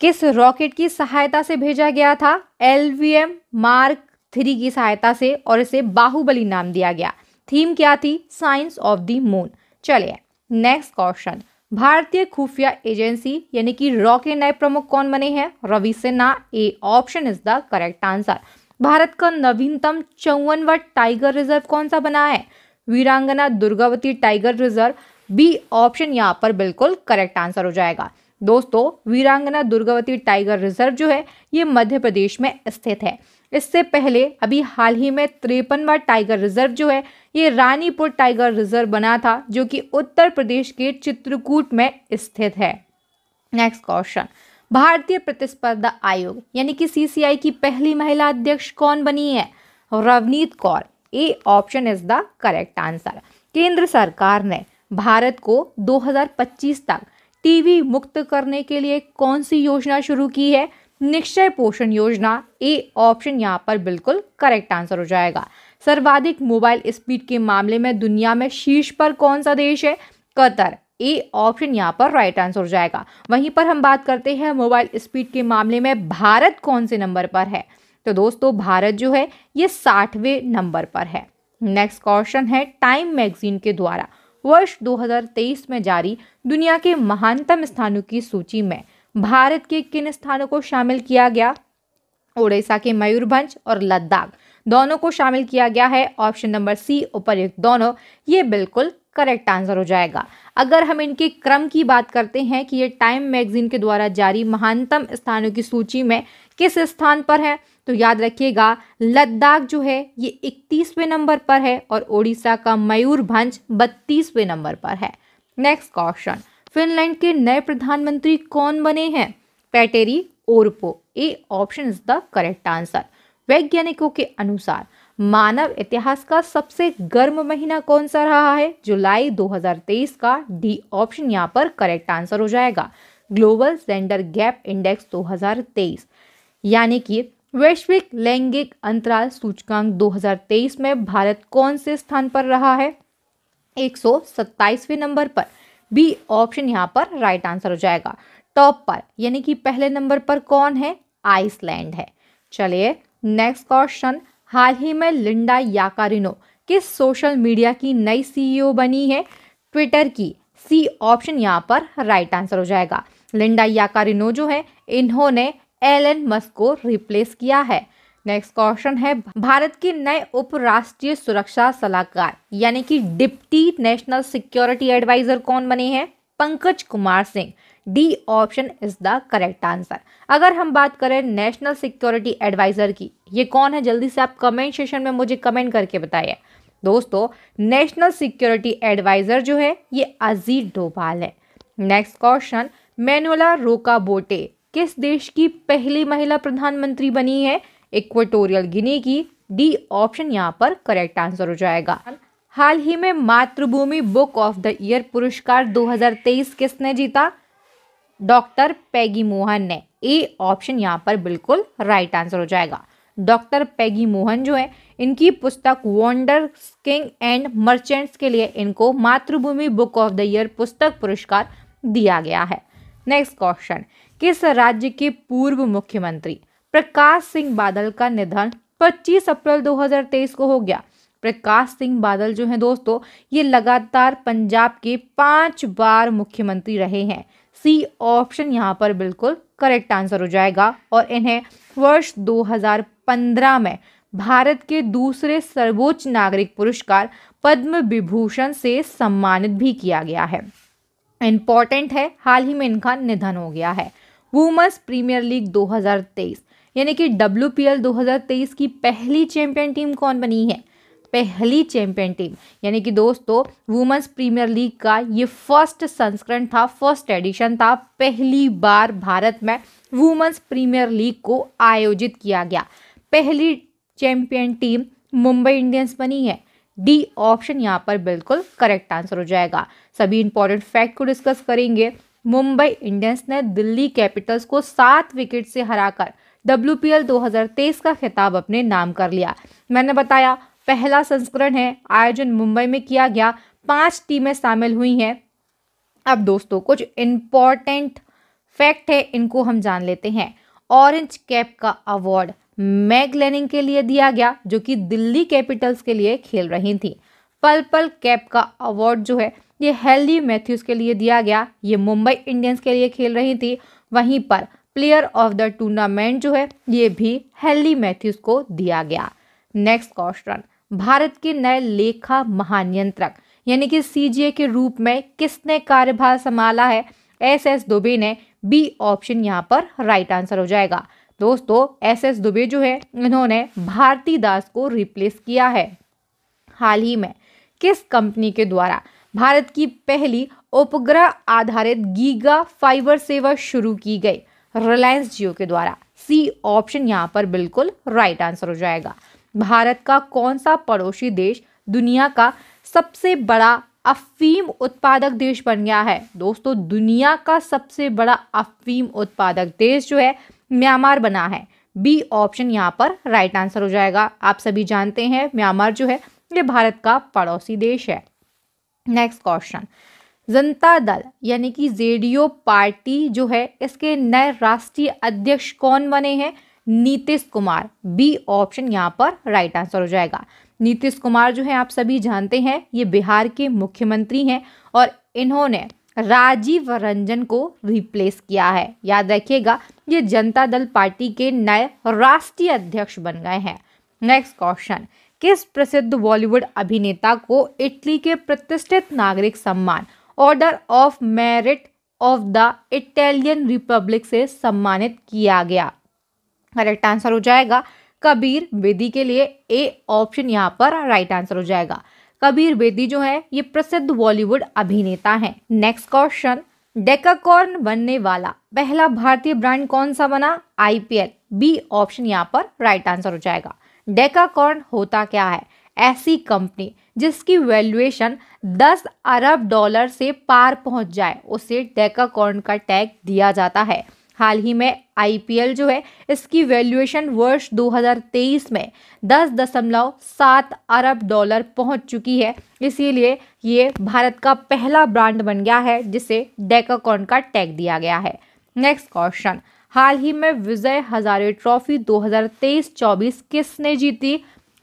Speaker 1: किस रॉकेट की सहायता से भेजा गया था L V M mark three की सहायता से और इसे बाहुबली नाम दिया गया थीम क्या थी साइंस ऑफ द मून चलिए नेक्स्ट क्वेश्चन भारतीय खुफिया एजेंसी यानी कि रॉकेट नए प्रमुख कौन बने हैं Ravi Sinha A option is the correct answer Bharat का नवीनतम चौवनवा टाइगर रिजर्व कौन सा बना है Veerangana Durgavati tiger reserve B option यहाँ पर बिल्कुल करेक्ट आंसर हो जाएगा दोस्तों वीरांगना दुर्गावती टाइगर रिजर्व जो है ये मध्य प्रदेश में स्थित है इससे पहले अभी हाल ही में त्रेपनवा टाइगर रिजर्व जो है ये रानीपुर टाइगर रिजर्व बना था जो कि उत्तर प्रदेश के चित्रकूट में स्थित है नेक्स्ट क्वेश्चन भारतीय प्रतिस्पर्धा आयोग यानी कि सीसीआई की पहली महिला अध्यक्ष कौन बनी है Ravneet Kaur A option is the correct answer केंद्र सरकार ने भारत को 2025 तक टीवी मुक्त करने के लिए कौन सी योजना शुरू की है निश्चय पोषण योजना ए ऑप्शन यहाँ पर बिल्कुल करेक्ट आंसर हो जाएगा सर्वाधिक मोबाइल स्पीड के मामले में दुनिया में शीर्ष पर कौन सा देश है कतर ए ऑप्शन यहाँ पर राइट आंसर हो जाएगा वहीं पर हम बात करते हैं मोबाइल स्पीड के मामले में भारत कौन से नंबर पर है तो दोस्तों भारत जो है ये साठवें नंबर पर है नेक्स्ट क्वेश्चन है टाइम मैगजीन के द्वारा वर्ष 2023 में जारी दुनिया के महानतम स्थानों की सूची में भारत के किन स्थानों को शामिल किया गया उड़ीसा के मयूरभंज और लद्दाख दोनों को शामिल किया गया है ऑप्शन नंबर सी उपरयुक्त दोनों ये बिल्कुल करेक्ट आंसर हो जाएगा अगर हम इनके क्रम की बात करते हैं कि ये टाइम मैगजीन के द्वारा जारी महानतम स्थानों की सूची में किस स्थान पर है तो याद रखिएगा लद्दाख जो है ये इकतीसवें नंबर पर है और उड़ीसा का मयूरभंज बत्तीसवें नंबर पर है नेक्स्ट क्वेश्चन फिनलैंड के नए प्रधानमंत्री कौन बने हैं Petteri Orpo A option is the correct answer वैज्ञानिकों के अनुसार मानव इतिहास का सबसे गर्म महीना कौन सा रहा है जुलाई 2023 का डी ऑप्शन यहाँ पर करेक्ट आंसर हो जाएगा ग्लोबल जेंडर गैप इंडेक्स 2023 यानी कि वैश्विक लैंगिक अंतराल सूचकांक 2023 में भारत कौन से स्थान पर रहा है एक नंबर पर बी ऑप्शन यहाँ पर राइट आंसर हो जाएगा टॉप पर यानी कि पहले नंबर पर कौन है आइसलैंड है चलिए नेक्स्ट क्वेश्चन हाल ही में लिंडा याकारिनो किस सोशल मीडिया की नई सीईओ e बनी है ट्विटर की सी ऑप्शन यहाँ पर राइट आंसर हो जाएगा लिंडा याकारिनो जो है इन्होंने एलन मस्क को रिप्लेस किया है नेक्स्ट क्वेश्चन है भारत के नए उपराष्ट्रीय सुरक्षा सलाहकार यानी कि डिप्टी नेशनल सिक्योरिटी एडवाइजर कौन बने हैं Pankaj Kumar Singh D option is the correct answer अगर हम बात करें नेशनल सिक्योरिटी एडवाइजर की ये कौन है जल्दी से आप कमेंट सेशन में मुझे कमेंट करके बताइए दोस्तों नेशनल सिक्योरिटी एडवाइजर जो है ये अजीत डोभाल है नेक्स्ट क्वेश्चन मैनुला रोका बोटे किस देश की पहली महिला प्रधानमंत्री बनी है इक्वेटोरियल गिनी की डी ऑप्शन यहाँ पर करेक्ट आंसर हो जाएगा हाल ही में मातृभूमि बुक ऑफ द ईयर पुरस्कार 2023 किसने जीता डॉक्टर पैगी मोहन ने ए ऑप्शन यहाँ पर बिल्कुल राइट आंसर हो जाएगा डॉक्टर पैगी मोहन जो है इनकी पुस्तक वॉन्डर किंग एंड मर्चेंट्स के लिए इनको मातृभूमि बुक ऑफ द ईयर पुस्तक पुरस्कार दिया गया है नेक्स्ट क्वेश्चन किस राज्य के पूर्व मुख्यमंत्री प्रकाश सिंह बादल का निधन 25 अप्रैल 2023 को हो गया प्रकाश सिंह बादल जो हैं दोस्तों ये लगातार पंजाब के पांच बार मुख्यमंत्री रहे हैं सी ऑप्शन यहाँ पर बिल्कुल करेक्ट आंसर हो जाएगा और इन्हें वर्ष 2015 में भारत के दूसरे सर्वोच्च नागरिक पुरस्कार पद्म विभूषण से सम्मानित भी किया गया है इम्पॉर्टेंट है हाल ही में इनका निधन हो गया है वुमेंस प्रीमियर लीग 2023 यानी कि डब्ल्यू 2023 की पहली चैंपियन टीम कौन बनी है पहली चैंपियन टीम यानी कि दोस्तों वुमेंस प्रीमियर लीग का ये फर्स्ट संस्करण था फर्स्ट एडिशन था पहली बार भारत में वुमेंस प्रीमियर लीग को आयोजित किया गया पहली चैंपियन टीम मुंबई इंडियंस बनी है डी ऑप्शन यहाँ पर बिल्कुल करेक्ट आंसर हो जाएगा सभी इंपॉर्टेंट फैक्ट को डिस्कस करेंगे मुंबई इंडियंस ने दिल्ली कैपिटल्स को सात विकेट से हराकर डब्ल्यू पी 2023 का खिताब अपने नाम कर लिया मैंने बताया पहला संस्करण है आयोजन मुंबई में किया गया पांच टीमें शामिल हुई हैं अब दोस्तों कुछ इम्पोर्टेंट फैक्ट है इनको हम जान लेते हैं ऑरेंज कैप का अवार्ड मैग लेनिंग के लिए दिया गया जो कि दिल्ली कैपिटल्स के लिए खेल रही थी पल पल कैप का अवार्ड जो है ये हेल्दी मैथ्यूज के लिए दिया गया ये मुंबई इंडियंस के लिए खेल रही थी वहीं पर प्लेयर ऑफ द टूर्नामेंट जो है ये भी हेल्दी मैथ्यूज को दिया गया नेक्स्ट क्वेश्चन भारत के नए लेखा महानियंत्रक यानी कि सीजीए के रूप में किसने कार्यभार संभाला है एस एस दुबे ने बी ऑप्शन यहाँ पर राइट आंसर हो जाएगा दोस्तों एस एस दुबे जो है इन्होंने भारती दास को रिप्लेस किया है हाल ही में किस कंपनी के द्वारा भारत की पहली उपग्रह आधारित गीगा फाइबर सेवा शुरू की गई रिलायंस जियो के द्वारा सी ऑप्शन यहाँ पर बिल्कुल राइट आंसर हो जाएगा भारत का कौन सा पड़ोसी देश दुनिया का सबसे बड़ा अफीम उत्पादक देश बन गया है दोस्तों दुनिया का सबसे बड़ा अफीम उत्पादक देश जो है म्यांमार बना है बी ऑप्शन यहाँ पर राइट आंसर हो जाएगा आप सभी जानते हैं म्यांमार जो है ये भारत का पड़ोसी देश है नेक्स्ट क्वेश्चन जनता दल यानी कि जेडीओ पार्टी जो है इसके नए राष्ट्रीय अध्यक्ष कौन बने हैं नीतीश कुमार बी ऑप्शन यहाँ पर राइट आंसर हो जाएगा नीतीश कुमार जो है आप सभी जानते हैं ये बिहार के मुख्यमंत्री हैं और इन्होंने राजीव रंजन को रिप्लेस किया है याद रखिएगा ये जनता दल पार्टी के नए राष्ट्रीय अध्यक्ष बन गए हैं नेक्स्ट क्वेश्चन किस प्रसिद्ध बॉलीवुड अभिनेता को इटली के प्रतिष्ठित नागरिक सम्मान Order of Merit of the Italian Republic से सम्मानित किया गया करेक्ट आंसर हो जाएगा कबीर बेदी के लिए ए ऑप्शन यहाँ पर राइट आंसर हो जाएगा कबीर बेदी जो है ये प्रसिद्ध बॉलीवुड अभिनेता हैं नेक्स्ट क्वेश्चन डेकाकॉर्न बनने वाला पहला भारतीय ब्रांड कौन सा बना आईपीएल बी ऑप्शन यहाँ पर राइट आंसर हो जाएगा डेकाकॉर्न होता क्या है ऐसी कंपनी जिसकी वैल्यूएशन 10 अरब डॉलर से पार पहुंच जाए उसे डेकाकॉर्न का टैग दिया जाता है हाल ही में आई जो है इसकी वैल्यूएशन वर्ष 2023 में दस दशमलव सात अरब डॉलर पहुंच चुकी है इसीलिए ये भारत का पहला ब्रांड बन गया है जिसे डेकाकॉन का टैग दिया गया है नेक्स्ट क्वेश्चन हाल ही में विजय हजारे ट्रॉफी 2023-24 किसने जीती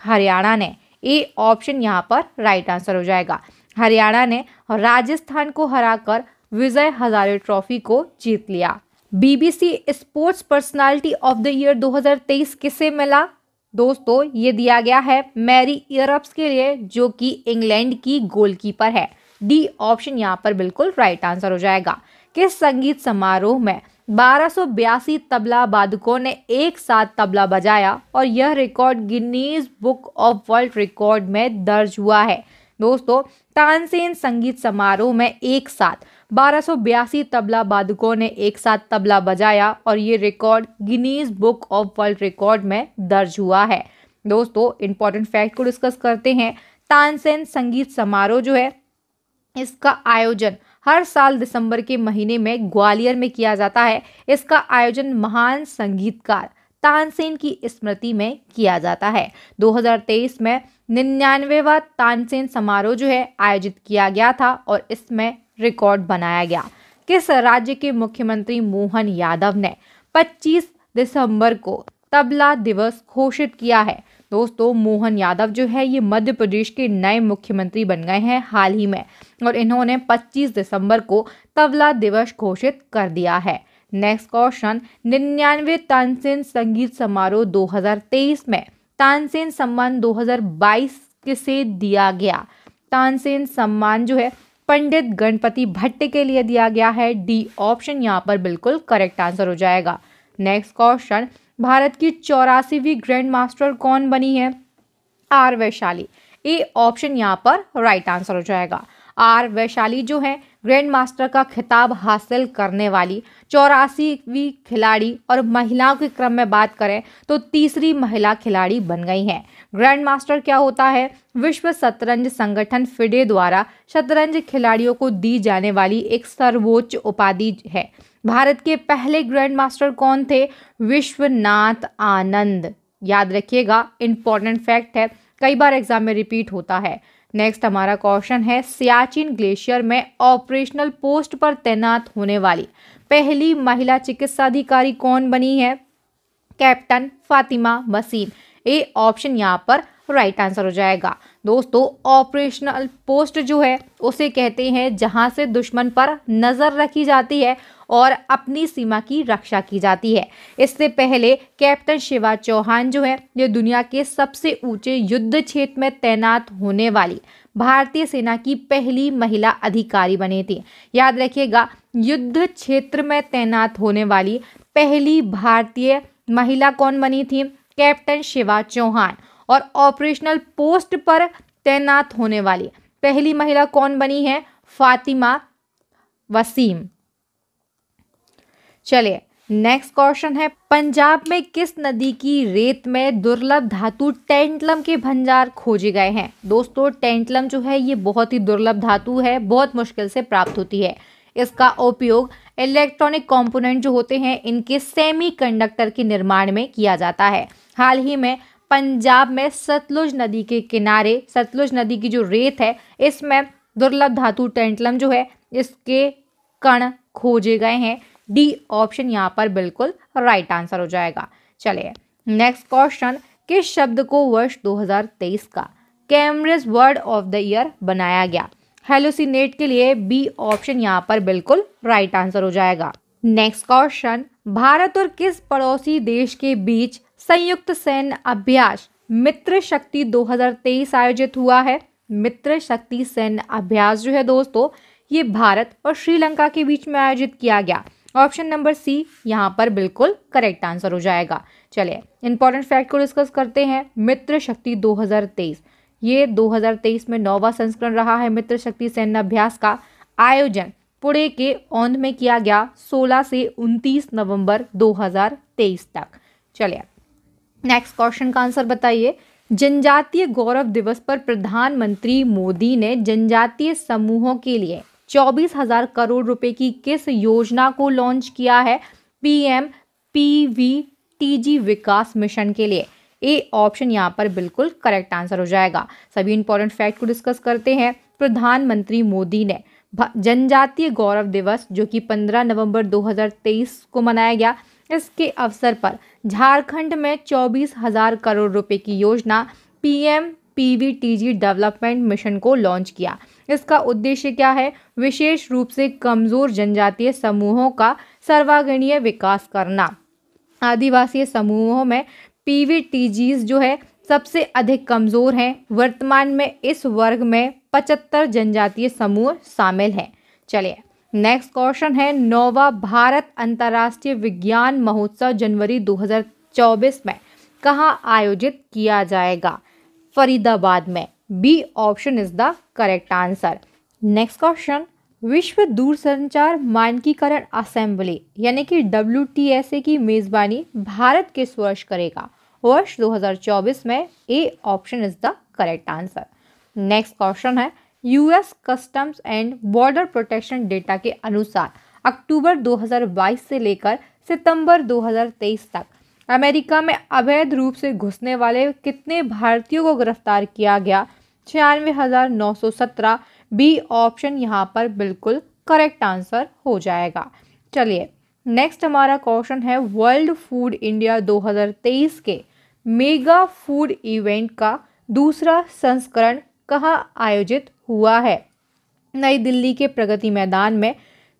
Speaker 1: हरियाणा ने ए ऑप्शन यहाँ पर राइट आंसर हो जाएगा हरियाणा ने राजस्थान को हराकर विजय हजारे ट्रॉफी को जीत लिया BBC sports personality of the year 2023 किसे मिला दोस्तों ये दिया गया है मैरी इरप्स के लिए जो कि इंग्लैंड की गोलकीपर है डी ऑप्शन यहाँ पर बिल्कुल राइट आंसर हो जाएगा किस संगीत समारोह में बारह तबला वादकों ने एक साथ तबला बजाया और यह record Guinness Book of World Record में दर्ज हुआ है दोस्तों तानसेन संगीत समारोह में एक साथ बारह तबला वादकों ने एक साथ तबला बजाया और ये record Guinness Book of World Record में दर्ज हुआ है दोस्तों इंपॉर्टेंट फैक्ट को डिस्कस करते हैं तानसेन संगीत समारोह जो है इसका आयोजन हर साल दिसंबर के महीने में ग्वालियर में किया जाता है इसका आयोजन महान संगीतकार तानसेन की स्मृति में किया जाता है 2023 में निन्यानवेवा तानसेन समारोह जो है आयोजित किया गया था और इसमें रिकॉर्ड बनाया गया किस राज्य के मुख्यमंत्री मोहन यादव ने 25 दिसंबर को तबला दिवस घोषित किया है दोस्तों मोहन यादव जो है ये मध्य प्रदेश के नए मुख्यमंत्री बन गए हैं हाल ही में और इन्होंने 25 दिसंबर को तबला दिवस घोषित कर दिया है नेक्स्ट क्वेश्चन निन्यानवे तानसेन संगीत समारोह 2023 में तानसेन सम्मान 2022 किसे दिया गया तानसेन सम्मान जो है पंडित गणपति भट्ट के लिए दिया गया है डी ऑप्शन यहाँ पर बिल्कुल करेक्ट आंसर हो जाएगा नेक्स्ट क्वेश्चन भारत की चौरासीवीं ग्रैंड मास्टर कौन बनी है आर वैशाली ए ऑप्शन यहाँ पर राइट आंसर हो जाएगा आर वैशाली जो है ग्रैंड मास्टर का खिताब हासिल करने वाली चौरासीवीं खिलाड़ी और महिलाओं के क्रम में बात करें तो तीसरी महिला खिलाड़ी बन गई हैं ग्रैंड मास्टर क्या होता है विश्व शतरंज संगठन फिडे द्वारा शतरंज खिलाड़ियों को दी जाने वाली एक सर्वोच्च उपाधि है भारत के पहले ग्रैंड मास्टर कौन थे विश्वनाथ आनंद याद रखिएगा इंपॉर्टेंट फैक्ट है कई बार एग्जाम में रिपीट होता है नेक्स्ट हमारा क्वेश्चन है सियाचिन ग्लेशियर में ऑपरेशनल पोस्ट पर तैनात होने वाली पहली महिला चिकित्सा अधिकारी कौन बनी है captain Fatima Wasim A option यहाँ पर राइट right आंसर हो जाएगा दोस्तों ऑपरेशनल पोस्ट जो है उसे कहते हैं जहाँ से दुश्मन पर नज़र रखी जाती है और अपनी सीमा की रक्षा की जाती है इससे पहले कैप्टन शिवा चौहान जो है ये दुनिया के सबसे ऊंचे युद्ध क्षेत्र में तैनात होने वाली भारतीय सेना की पहली महिला अधिकारी बनी थी याद रखिएगा युद्ध क्षेत्र में तैनात होने वाली पहली भारतीय महिला कौन बनी थी कैप्टन शिवा चौहान और ऑपरेशनल पोस्ट पर तैनात होने वाली पहली महिला कौन बनी है फातिमा वसीम चलिए नेक्स्ट क्वेश्चन है पंजाब में किस नदी की रेत में दुर्लभ धातु टेंटलम के भंडार खोजे गए हैं दोस्तों टेंटलम जो है ये बहुत ही दुर्लभ धातु है बहुत मुश्किल से प्राप्त होती है इसका उपयोग इलेक्ट्रॉनिक कंपोनेंट जो होते हैं इनके सेमीकंडक्टर के निर्माण में किया जाता है हाल ही में पंजाब में सतलुज नदी के किनारे सतलुज नदी की जो रेत है इसमें दुर्लभ धातु टेंटलम जो है इसके कण खोजे गए हैं डी ऑप्शन यहाँ पर बिल्कुल राइट आंसर हो जाएगा चलिए नेक्स्ट क्वेश्चन किस शब्द को वर्ष 2023 का Cambridge word of the year बनाया गया हेलोसिनेट के लिए बी ऑप्शन यहाँ पर बिल्कुल राइट आंसर हो जाएगा नेक्स्ट क्वेश्चन भारत और किस पड़ोसी देश के बीच संयुक्त सैन्य अभ्यास मित्र शक्ति 2023 आयोजित हुआ है मित्र शक्ति सैन्य अभ्यास जो है दोस्तों ये भारत और श्रीलंका के बीच में आयोजित किया गया ऑप्शन नंबर सी यहाँ पर बिल्कुल करेक्ट आंसर हो जाएगा चलिए इंपॉर्टेंट फैक्ट को डिस्कस करते हैं मित्र शक्ति 2023 ये 2023 में नौवा संस्करण रहा है मित्र शक्ति सैन्य अभ्यास का आयोजन पुणे के औंध में किया गया 16 से 29 नवंबर 2023 तक चलिए नेक्स्ट क्वेश्चन का आंसर बताइए जनजातीय गौरव दिवस पर प्रधानमंत्री मोदी ने जनजातीय समूहों के लिए चौबीस हजार करोड़ रुपए की किस योजना को लॉन्च किया है पीएम पीवीटीजी विकास मिशन के लिए ए ऑप्शन यहाँ पर बिल्कुल करेक्ट आंसर हो जाएगा सभी इंपॉर्टेंट फैक्ट को डिस्कस करते हैं प्रधानमंत्री मोदी ने जनजातीय गौरव दिवस जो कि 15 नवंबर 2023 को मनाया गया इसके अवसर पर झारखंड में चौबीस हजार करोड़ रुपए की योजना पीएम पीवीटीजी डेवलपमेंट मिशन को लॉन्च किया इसका उद्देश्य क्या है विशेष रूप से कमज़ोर जनजातीय समूहों का सर्वागणीय विकास करना आदिवासी समूहों में पी जो है सबसे अधिक कमज़ोर हैं वर्तमान में इस वर्ग में पचहत्तर जनजातीय समूह शामिल हैं चलिए नेक्स्ट क्वेश्चन है नोवा भारत अंतर्राष्ट्रीय विज्ञान महोत्सव जनवरी 2024 में कहाँ आयोजित किया जाएगा फरीदाबाद में B option is the correct answer next question विश्व दूरसंचार मानकीकरण असेंबली यानी कि डब्ल्यू की मेज़बानी भारत किस वर्ष करेगा वर्ष 2024 में A option is the correct answer next question है US customs and border protection data के अनुसार अक्टूबर 2022 से लेकर सितंबर 2023 तक अमेरिका में अवैध रूप से घुसने वाले कितने भारतीयों को गिरफ्तार किया गया छियानवे हज़ार नौ सौ सत्रह बी ऑप्शन यहाँ पर बिल्कुल करेक्ट आंसर हो जाएगा चलिए नेक्स्ट हमारा क्वेश्चन है वर्ल्ड फूड इंडिया 2023 के मेगा फूड इवेंट का दूसरा संस्करण कहाँ आयोजित हुआ है नई दिल्ली के प्रगति मैदान में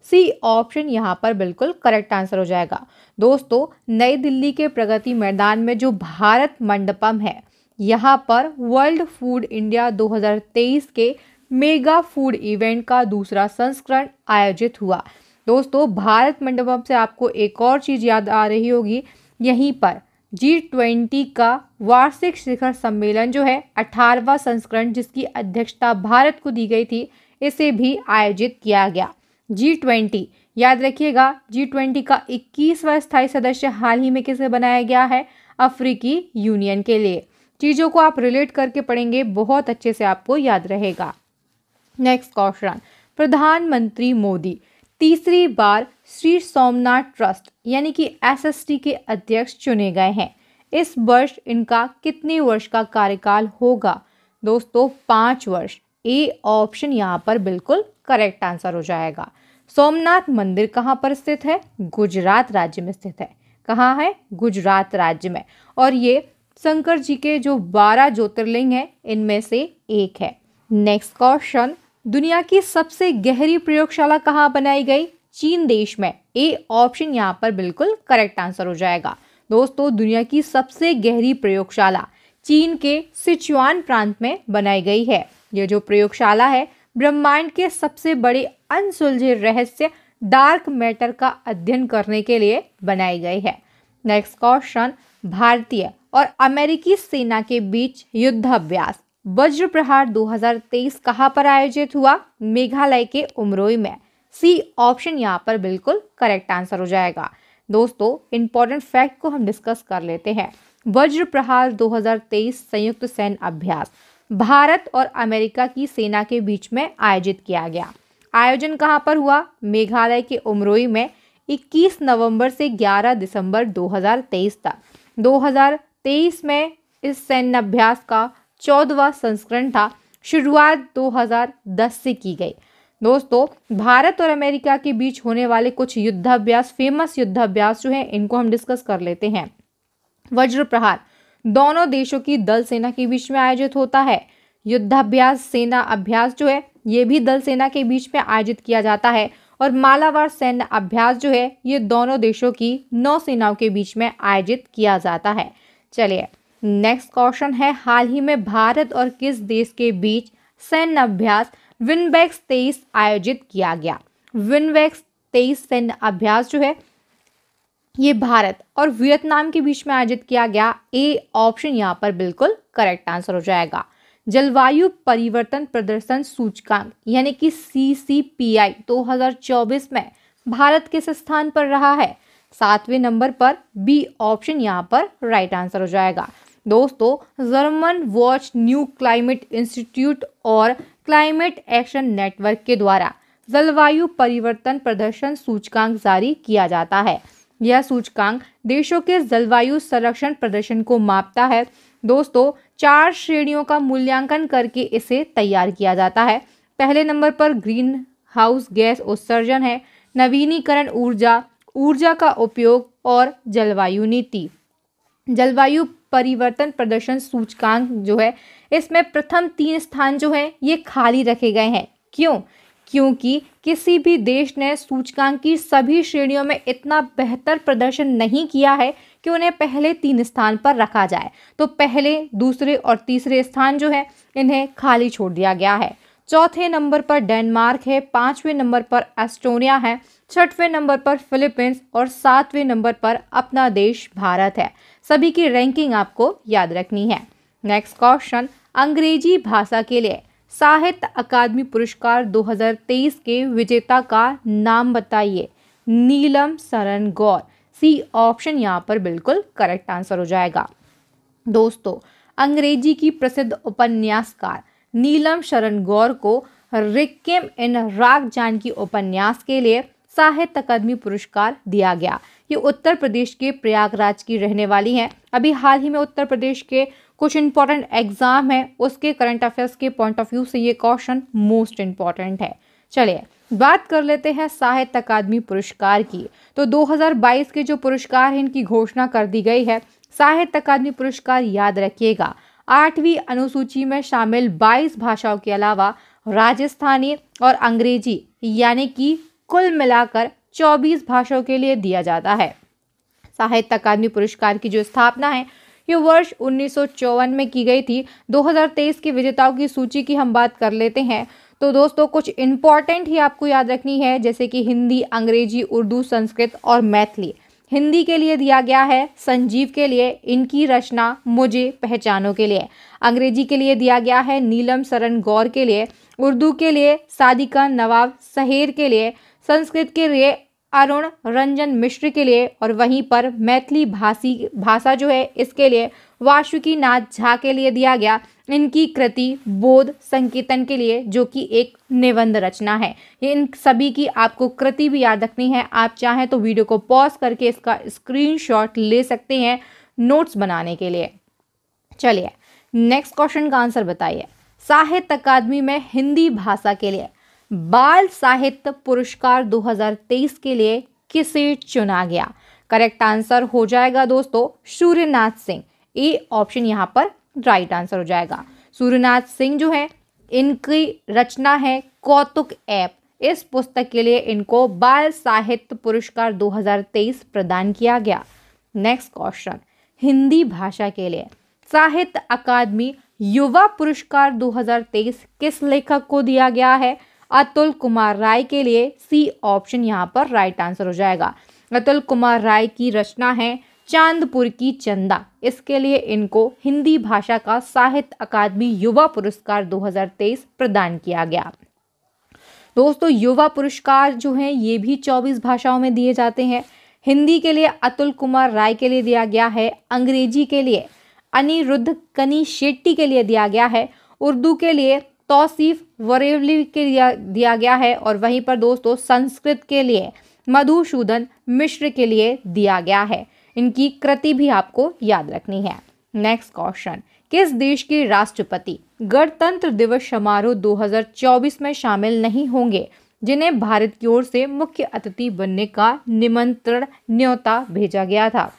Speaker 1: सी ऑप्शन यहाँ पर बिल्कुल करेक्ट आंसर हो जाएगा दोस्तों नई दिल्ली के प्रगति मैदान में जो भारत मंडपम है यहाँ पर वर्ल्ड फूड इंडिया 2023 के मेगा फूड इवेंट का दूसरा संस्करण आयोजित हुआ दोस्तों भारत मंडपम से आपको एक और चीज़ याद आ रही होगी यहीं पर जी ट्वेंटी का वार्षिक शिखर सम्मेलन जो है अठारहवा संस्करण जिसकी अध्यक्षता भारत को दी गई थी इसे भी आयोजित किया गया जी ट्वेंटी याद रखिएगा जी ट्वेंटी का इक्कीसवा स्थायी सदस्य हाल ही में किसे बनाया गया है अफ्रीकी यूनियन के लिए चीज़ों को आप रिलेट करके पढ़ेंगे बहुत अच्छे से आपको याद रहेगा नेक्स्ट क्वेश्चन प्रधानमंत्री मोदी तीसरी बार श्री सोमनाथ ट्रस्ट यानी कि एसएसटी के अध्यक्ष चुने गए हैं इस वर्ष इनका कितने वर्ष का कार्यकाल होगा दोस्तों पाँच वर्ष ए ऑप्शन यहाँ पर बिल्कुल करेक्ट आंसर हो जाएगा सोमनाथ मंदिर कहाँ पर स्थित है गुजरात राज्य में स्थित है कहाँ है गुजरात राज्य में और ये शंकर जी के जो बारह ज्योतिर्लिंग हैं इनमें से एक है नेक्स्ट क्वेश्चन दुनिया की सबसे गहरी प्रयोगशाला कहाँ बनाई गई चीन देश में ए ऑप्शन यहाँ पर बिल्कुल करेक्ट आंसर हो जाएगा दोस्तों दुनिया की सबसे गहरी प्रयोगशाला चीन के सिचुआन प्रांत में बनाई गई है यह जो प्रयोगशाला है ब्रह्मांड के सबसे बड़े अनसुलझे रहस्य डार्क मैटर का अध्ययन करने के लिए बनाई गई है नेक्स्ट क्वेश्चन भारतीय और अमेरिकी सेना के बीच युद्धाभ्यास वज्र प्रहार 2023 कहाँ पर आयोजित हुआ मेघालय के उमरोई में सी ऑप्शन यहाँ पर बिल्कुल करेक्ट आंसर हो जाएगा दोस्तों इंपॉर्टेंट फैक्ट को हम डिस्कस कर लेते हैं वज्र प्रहार 2023 संयुक्त सैन्य अभ्यास भारत और अमेरिका की सेना के बीच में आयोजित किया गया आयोजन कहाँ पर हुआ मेघालय के उमरोई में 21 नवंबर से 11 दिसंबर 2023 तक 2023 में इस सैन्य अभ्यास का चौदवा संस्करण था शुरुआत 2010 से की गई दोस्तों भारत और अमेरिका के बीच होने वाले कुछ युद्धाभ्यास फेमस युद्धाभ्यास जो है इनको हम डिस्कस कर लेते हैं वज्र प्रहार दोनों देशों की दल सेना के बीच में आयोजित होता है युद्धाभ्यास सेना अभ्यास जो है ये भी दल सेना के बीच में आयोजित किया जाता है और मालावार सैन्य अभ्यास जो है ये दोनों देशों की नौ सेनाओं के बीच में आयोजित किया जाता है चलिए नेक्स्ट क्वेश्चन है हाल ही में भारत और किस देश के बीच सैन्य अभ्यास विनबैक्स तेईस आयोजित किया गया विनबैक्स तेईस सैन्य अभ्यास जो है ये भारत और वियतनाम के बीच में आयोजित किया गया ए ऑप्शन यहाँ पर बिल्कुल करेक्ट आंसर हो जाएगा जलवायु परिवर्तन प्रदर्शन सूचकांक यानी कि सी सी पी आई दो हजार चौबीस में भारत किस स्थान पर रहा है सातवें नंबर पर बी ऑप्शन यहाँ पर राइट आंसर हो जाएगा दोस्तों Germanwatch New Climate Institute और क्लाइमेट एक्शन नेटवर्क के द्वारा जलवायु परिवर्तन प्रदर्शन सूचकांक जारी किया जाता है यह सूचकांक देशों के जलवायु संरक्षण प्रदर्शन को मापता है दोस्तों चार श्रेणियों का मूल्यांकन करके इसे तैयार किया जाता है पहले नंबर पर ग्रीन हाउस गैस उत्सर्जन है नवीनीकरण ऊर्जा ऊर्जा का उपयोग और जलवायु नीति जलवायु परिवर्तन प्रदर्शन सूचकांक जो है इसमें प्रथम तीन स्थान जो है ये खाली रखे गए हैं क्यों क्योंकि किसी भी देश ने सूचकांक की सभी श्रेणियों में इतना बेहतर प्रदर्शन नहीं किया है कि उन्हें पहले तीन स्थान पर रखा जाए तो पहले दूसरे और तीसरे स्थान जो है इन्हें खाली छोड़ दिया गया है चौथे नंबर पर डेनमार्क है पाँचवें नंबर पर एस्टोनिया है छठवें नंबर पर फिलीपींस और सातवें नंबर पर अपना देश भारत है सभी की रैंकिंग आपको याद रखनी है नेक्स्ट क्वेश्चन अंग्रेजी भाषा के लिए साहित्य अकादमी पुरस्कार 2023 के विजेता का नाम बताइए नीलम सरन गौर सी ऑप्शन यहाँ पर बिल्कुल करेक्ट आंसर हो जाएगा दोस्तों अंग्रेजी की प्रसिद्ध उपन्यासकार नीलम शरण गौर को रिक्केम इन राग जान की उपन्यास के लिए साहित्य अकादमी पुरस्कार दिया गया ये उत्तर प्रदेश के प्रयागराज की रहने वाली हैं अभी हाल ही में उत्तर प्रदेश के कुछ इंपॉर्टेंट एग्जाम हैं उसके करंट अफेयर्स के पॉइंट ऑफ व्यू से ये क्वेश्चन मोस्ट इम्पॉर्टेंट है चलिए बात कर लेते हैं साहित्य अकादमी पुरस्कार की तो 2022 के जो पुरस्कार हैं इनकी घोषणा कर दी गई है साहित्य अकादमी पुरस्कार याद रखिएगा आठवीं अनुसूची में शामिल 22 भाषाओं के अलावा राजस्थानी और अंग्रेजी यानी कि कुल मिलाकर 24 भाषाओं के लिए दिया जाता है साहित्य अकादमी पुरस्कार की जो स्थापना है ये वर्ष उन्नीस में की गई थी 2023 के विजेताओं की सूची की हम बात कर लेते हैं तो दोस्तों कुछ इम्पॉर्टेंट ही आपको याद रखनी है जैसे कि हिंदी अंग्रेजी उर्दू संस्कृत और मैथिली हिंदी के लिए दिया गया है संजीव के लिए इनकी रचना मुझे पहचानों के लिए अंग्रेजी के लिए दिया गया है नीलम सरन गौर के लिए उर्दू के लिए सादिका नवाब सहेर के लिए संस्कृत के लिए अरुण रंजन मिश्र के लिए और वहीं पर मैथिली भाषी भाषा जो है इसके लिए वासुकी नाथ झा के लिए दिया गया इनकी कृति बोध संकीर्तन के लिए जो कि एक निबंध रचना है ये इन सभी की आपको कृति भी याद रखनी है आप चाहें तो वीडियो को पॉज करके इसका स्क्रीनशॉट ले सकते हैं नोट्स बनाने के लिए चलिए नेक्स्ट क्वेश्चन का आंसर बताइए साहित्य अकादमी में हिंदी भाषा के लिए बाल साहित्य पुरस्कार 2023 के लिए किसे चुना गया करेक्ट आंसर हो जाएगा दोस्तों सूर्यनाथ सिंह ए ऑप्शन यहाँ पर राइट आंसर हो जाएगा सूर्यनाथ सिंह जो है इनकी रचना है कौतुक ऐप इस पुस्तक के लिए इनको बाल साहित्य पुरस्कार 2023 प्रदान किया गया नेक्स्ट क्वेश्चन हिंदी भाषा के लिए साहित्य अकादमी युवा पुरस्कार 2023 किस लेखक को दिया गया है अतुल कुमार राय के लिए सी ऑप्शन यहाँ पर राइट आंसर हो जाएगा अतुल कुमार राय की रचना है चांदपुर की चंदा इसके लिए इनको हिंदी भाषा का साहित्य अकादमी युवा पुरस्कार 2023 प्रदान किया गया दोस्तों युवा पुरस्कार जो हैं ये भी 24 भाषाओं में दिए जाते हैं हिंदी के लिए अतुल कुमार राय के लिए दिया गया है अंग्रेजी के लिए अनिरुद्ध कनी शेट्टी के लिए दिया गया है उर्दू के लिए तौसीफ वरेवली के लिए दिया गया है और वहीं पर दोस्तों संस्कृत के लिए मधुसूदन मिश्र के लिए दिया गया है इनकी कृति भी आपको याद रखनी है नेक्स्ट क्वेश्चन किस देश के राष्ट्रपति गणतंत्र दिवस समारोह 2024 में शामिल नहीं होंगे जिन्हें भारत की ओर से मुख्य अतिथि बनने का निमंत्रण न्योता भेजा गया था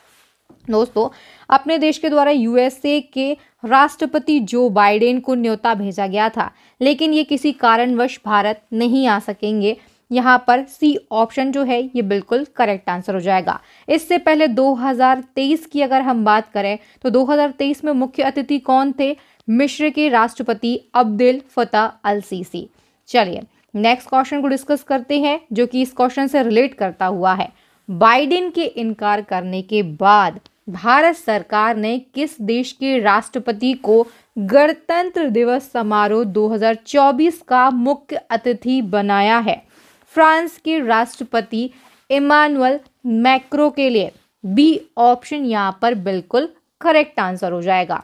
Speaker 1: दोस्तों अपने देश के द्वारा यूएसए के राष्ट्रपति जो बाइडेन को न्योता भेजा गया था लेकिन ये किसी कारणवश भारत नहीं आ सकेंगे यहाँ पर सी ऑप्शन जो है ये बिल्कुल करेक्ट आंसर हो जाएगा इससे पहले 2023 की अगर हम बात करें तो 2023 में मुख्य अतिथि कौन थे मिश्र के राष्ट्रपति अब्दुल फतेह अल सीसी चलिए नेक्स्ट क्वेश्चन को डिस्कस करते हैं जो कि इस क्वेश्चन से रिलेट करता हुआ है बाइडेन के इनकार करने के बाद भारत सरकार ने किस देश के राष्ट्रपति को गणतंत्र दिवस समारोह 2024 का मुख्य अतिथि बनाया है फ्रांस के राष्ट्रपति इमानुअल मैक्रो के लिए बी ऑप्शन यहाँ पर बिल्कुल करेक्ट आंसर हो जाएगा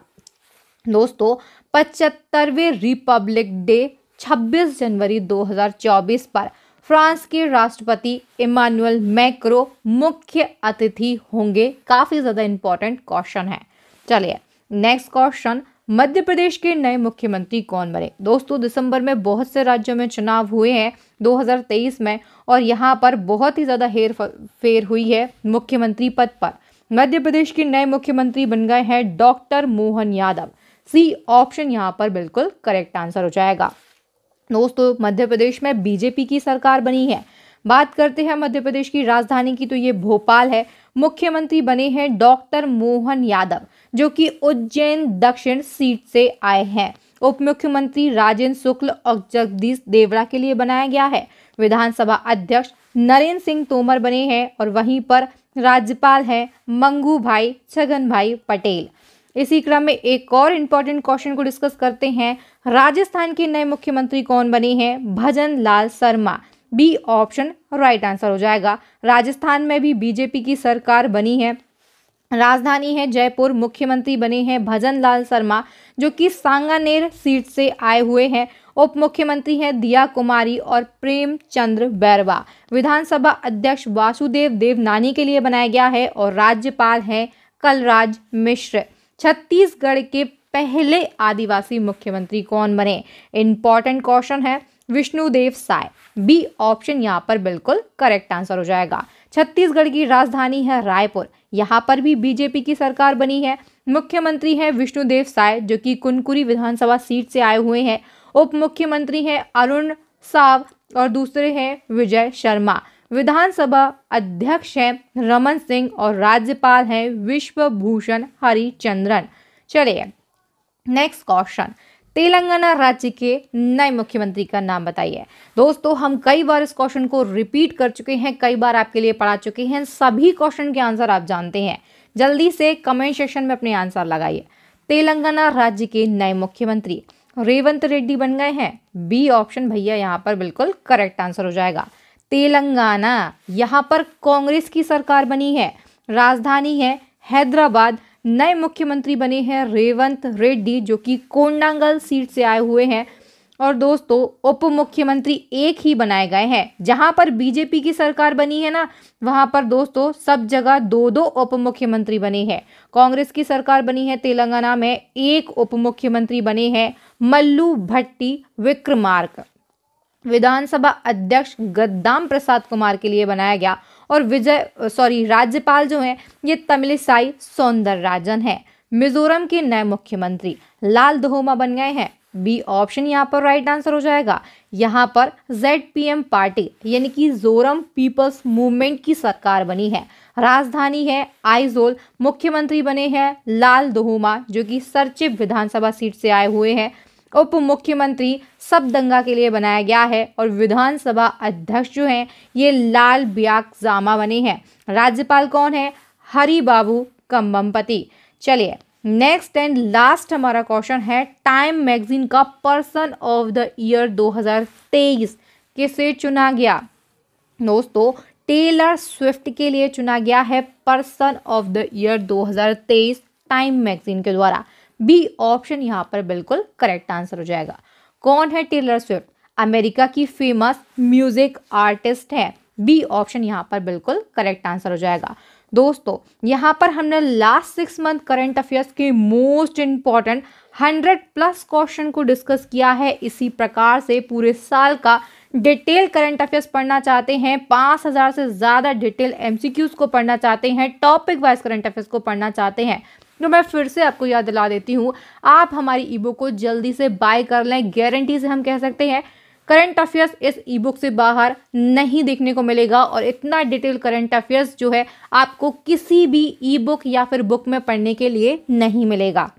Speaker 1: दोस्तों पचहत्तरवें रिपब्लिक डे 26 जनवरी 2024 पर फ्रांस के राष्ट्रपति इमानुअल मैक्रो मुख्य अतिथि होंगे काफ़ी ज़्यादा इंपॉर्टेंट क्वेश्चन है चलिए नेक्स्ट क्वेश्चन मध्य प्रदेश के नए मुख्यमंत्री कौन बने दोस्तों दिसंबर में बहुत से राज्यों में चुनाव हुए हैं 2023 में और यहाँ पर बहुत ही ज़्यादा हेर फेर हुई है मुख्यमंत्री पद पर मध्य प्रदेश के नए मुख्यमंत्री बन गए हैं doctor Mohan Yadav C option यहाँ पर बिल्कुल करेक्ट आंसर हो जाएगा दोस्तों मध्य प्रदेश में बीजेपी की सरकार बनी है बात करते हैं मध्य प्रदेश की राजधानी की तो ये भोपाल है मुख्यमंत्री बने हैं डॉक्टर मोहन यादव जो कि उज्जैन दक्षिण सीट से आए हैं उप मुख्यमंत्री राजेंद्र शुक्ल और जगदीश देवड़ा के लिए बनाया गया है विधानसभा अध्यक्ष नरेंद्र सिंह तोमर बने हैं और वहीं पर राज्यपाल हैं मंगू भाई छगन भाई पटेल इसी क्रम में एक और इम्पॉर्टेंट क्वेश्चन को डिस्कस करते हैं राजस्थान के नए मुख्यमंत्री कौन बने हैं Bhajan Lal Sharma B option right answer हो जाएगा राजस्थान में भी बीजेपी की सरकार बनी है राजधानी है जयपुर मुख्यमंत्री बने हैं भजन लाल शर्मा जो कि सांगानेर सीट से आए हुए हैं उप मुख्यमंत्री हैं दिया कुमारी और प्रेम चंद्र बैरवा विधानसभा अध्यक्ष वासुदेव देवनानी के लिए बनाया गया है और राज्यपाल हैं कलराज मिश्र छत्तीसगढ़ के पहले आदिवासी मुख्यमंत्री कौन बने इंपॉर्टेंट क्वेश्चन है विष्णुदेव साय बी ऑप्शन यहाँ पर बिल्कुल करेक्ट आंसर हो जाएगा छत्तीसगढ़ की राजधानी है रायपुर यहाँ पर भी बीजेपी की सरकार बनी है मुख्यमंत्री हैं विष्णुदेव साय जो कि कुनकुरी विधानसभा सीट से आए हुए हैं उप मुख्यमंत्री हैं अरुण साव और दूसरे हैं विजय शर्मा विधानसभा अध्यक्ष हैं रमन सिंह और राज्यपाल हैं विश्वभूषण हरिचंद्रन चलिए नेक्स्ट क्वेश्चन तेलंगाना राज्य के नए मुख्यमंत्री का नाम बताइए दोस्तों हम कई बार इस क्वेश्चन को रिपीट कर चुके हैं कई बार आपके लिए पढ़ा चुके हैं सभी क्वेश्चन के आंसर आप जानते हैं जल्दी से कमेंट सेक्शन में अपने आंसर लगाइए तेलंगाना राज्य के नए मुख्यमंत्री रेवंत रेड्डी बन गए हैं बी ऑप्शन भैया यहाँ पर बिल्कुल करेक्ट आंसर हो जाएगा तेलंगाना यहाँ पर कांग्रेस की सरकार बनी है राजधानी है हैदराबाद नए मुख्यमंत्री बने हैं रेवंत रेड्डी जो कि कोंडांगल सीट से आए हुए हैं और दोस्तों उप मुख्यमंत्री एक ही बनाए गए हैं जहां पर बीजेपी की सरकार बनी है ना वहां पर दोस्तों सब जगह दो दो उप मुख्यमंत्री बने हैं कांग्रेस की सरकार बनी है तेलंगाना में एक उप मुख्यमंत्री बने हैं मल्लू भट्टी विक्रमार्क विधानसभा अध्यक्ष गद्दाम प्रसाद कुमार के लिए बनाया गया और विजय सॉरी राज्यपाल जो हैं ये तमिलिसाई राजन है मिजोरम के नए मुख्यमंत्री लाल दोहोमा बन गए हैं बी ऑप्शन यहाँ पर राइट आंसर हो जाएगा यहाँ पर जेड पी एम पार्टी यानी कि जोरम पीपल्स मूवमेंट की सरकार बनी है राजधानी है आइजोल मुख्यमंत्री बने हैं लाल दोहोमा जो कि सरचिप विधानसभा सीट से आए हुए हैं उप मुख्यमंत्री सब दंगा के लिए बनाया गया है और विधानसभा अध्यक्ष जो हैं ये लाल ब्याक जामा बने हैं राज्यपाल कौन है हरी बाबू कम्बमपति चलिए नेक्स्ट एंड लास्ट हमारा क्वेश्चन है टाइम मैगजीन का पर्सन ऑफ द ईयर 2023 किसे चुना गया दोस्तों टेलर स्विफ्ट के लिए चुना गया है person of the year 2023 Time magazine के द्वारा बी ऑप्शन यहाँ पर बिल्कुल करेक्ट आंसर हो जाएगा कौन है टेलर स्विफ्ट अमेरिका की फेमस म्यूजिक आर्टिस्ट है बी ऑप्शन यहाँ पर बिल्कुल करेक्ट आंसर हो जाएगा दोस्तों यहाँ पर हमने last six month current affairs के most important hundred plus question को डिस्कस किया है इसी प्रकार से पूरे साल का डिटेल करंट अफेयर्स पढ़ना चाहते हैं पाँच हज़ार से ज़्यादा डिटेल एमसीक्यूज़ को पढ़ना चाहते हैं टॉपिक वाइज करंट अफेयर्स को पढ़ना चाहते हैं तो मैं फिर से आपको याद दिला देती हूँ आप हमारी ई बुक को जल्दी से बाय कर लें गारंटी से हम कह सकते हैं करंट अफेयर्स इस ई बुक से बाहर नहीं देखने को मिलेगा और इतना डिटेल करंट अफेयर्स जो है आपको किसी भी ई बुक या फिर बुक में पढ़ने के लिए नहीं मिलेगा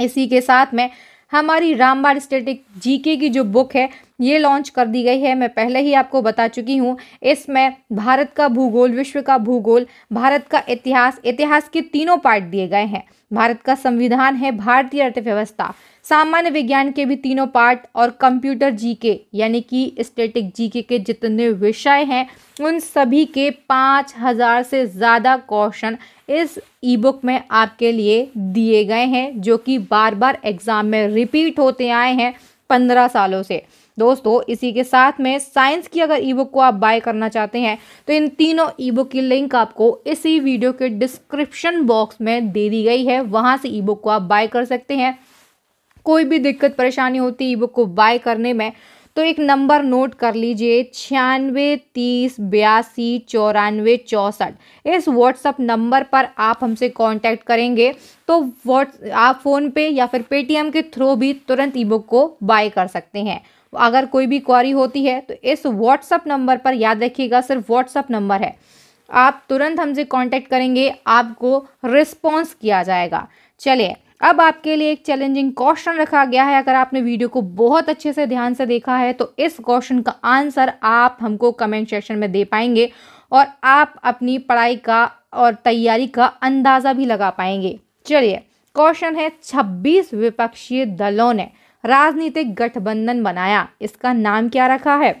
Speaker 1: इसी के साथ में हमारी रामबाड स्टेटिक जीके की जो बुक है ये लॉन्च कर दी गई है मैं पहले ही आपको बता चुकी हूँ इसमें भारत का भूगोल विश्व का भूगोल भारत का इतिहास इतिहास के तीनों पार्ट दिए गए हैं भारत का संविधान है भारतीय अर्थव्यवस्था सामान्य विज्ञान के भी तीनों पार्ट और कंप्यूटर जीके यानी कि स्टेटिक जीके के जितने विषय हैं उन सभी के पाँच हज़ार से ज़्यादा क्वेश्चन इस ईबुक में आपके लिए दिए गए हैं जो कि बार बार एग्ज़ाम में रिपीट होते आए हैं पंद्रह सालों से दोस्तों इसी के साथ में साइंस की अगर ई बुक को आप बाय करना चाहते हैं तो इन तीनों ई बुक की लिंक आपको इसी वीडियो के डिस्क्रिप्शन बॉक्स में दे दी गई है वहाँ से ई बुक को आप बाय कर सकते हैं कोई भी दिक्कत परेशानी होती है ई बुक को बाय करने में तो एक नंबर नोट कर लीजिए छियानवे तीस बयासी चौरानवे चौंसठ इस व्हाट्सअप नंबर पर आप हमसे कांटेक्ट करेंगे तो व्हाट्स आप फ़ोन पे या फिर पेटीएम के थ्रू भी तुरंत ई बुक को बाय कर सकते हैं अगर कोई भी क्वारी होती है तो इस व्हाट्सअप नंबर पर याद रखिएगा सिर्फ व्हाट्सअप नंबर है आप तुरंत हमसे कांटेक्ट करेंगे आपको रिस्पॉन्स किया जाएगा चलिए अब आपके लिए एक चैलेंजिंग क्वेश्चन रखा गया है अगर आपने वीडियो को बहुत अच्छे से ध्यान से देखा है तो इस क्वेश्चन का आंसर आप हमको कमेंट सेक्शन में दे पाएंगे और आप अपनी पढ़ाई का और तैयारी का अंदाज़ा भी लगा पाएंगे चलिए क्वेश्चन है छब्बीस विपक्षी दलों ने राजनीतिक गठबंधन बनाया इसका नाम क्या रखा है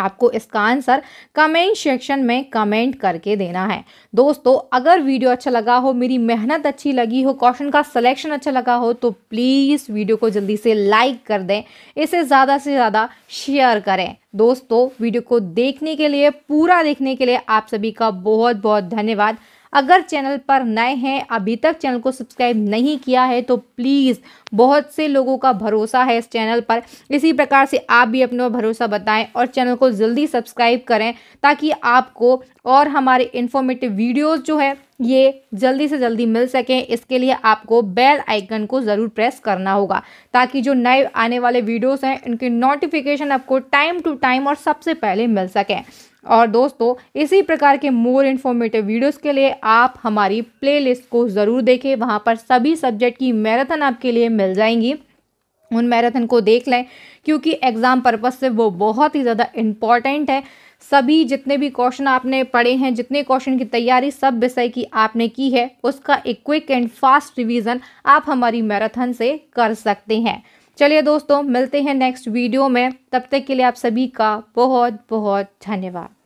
Speaker 1: आपको इसका आंसर कमेंट सेक्शन में कमेंट करके देना है दोस्तों अगर वीडियो अच्छा लगा हो मेरी मेहनत अच्छी लगी हो क्वेश्चन का सिलेक्शन अच्छा लगा हो तो प्लीज़ वीडियो को जल्दी से लाइक कर दें इसे ज़्यादा से ज़्यादा शेयर करें दोस्तों वीडियो को देखने के लिए पूरा देखने के लिए आप सभी का बहुत बहुत धन्यवाद अगर चैनल पर नए हैं अभी तक चैनल को सब्सक्राइब नहीं किया है तो प्लीज़ बहुत से लोगों का भरोसा है इस चैनल पर इसी प्रकार से आप भी अपना भरोसा बताएं और चैनल को जल्दी सब्सक्राइब करें ताकि आपको और हमारे इन्फॉर्मेटिव वीडियोज़ जो है ये जल्दी से जल्दी मिल सकें इसके लिए आपको बेल आइकन को ज़रूर प्रेस करना होगा ताकि जो नए आने वाले वीडियोस हैं उनके नोटिफिकेशन आपको टाइम टू टाइम और सबसे पहले मिल सकें और दोस्तों इसी प्रकार के मोर इन्फॉर्मेटिव वीडियोस के लिए आप हमारी प्लेलिस्ट को ज़रूर देखें वहाँ पर सभी सब्जेक्ट की मैराथन आपके लिए मिल जाएंगी उन मैराथन को देख लें क्योंकि एग्ज़ाम पर्पज़ से वो बहुत ही ज़्यादा इम्पॉर्टेंट है सभी जितने भी क्वेश्चन आपने पढ़े हैं जितने क्वेश्चन की तैयारी सब विषय की आपने की है उसका एक क्विक एंड फास्ट रिवीजन आप हमारी मैराथन से कर सकते हैं चलिए दोस्तों मिलते हैं नेक्स्ट वीडियो में तब तक के लिए आप सभी का बहुत बहुत धन्यवाद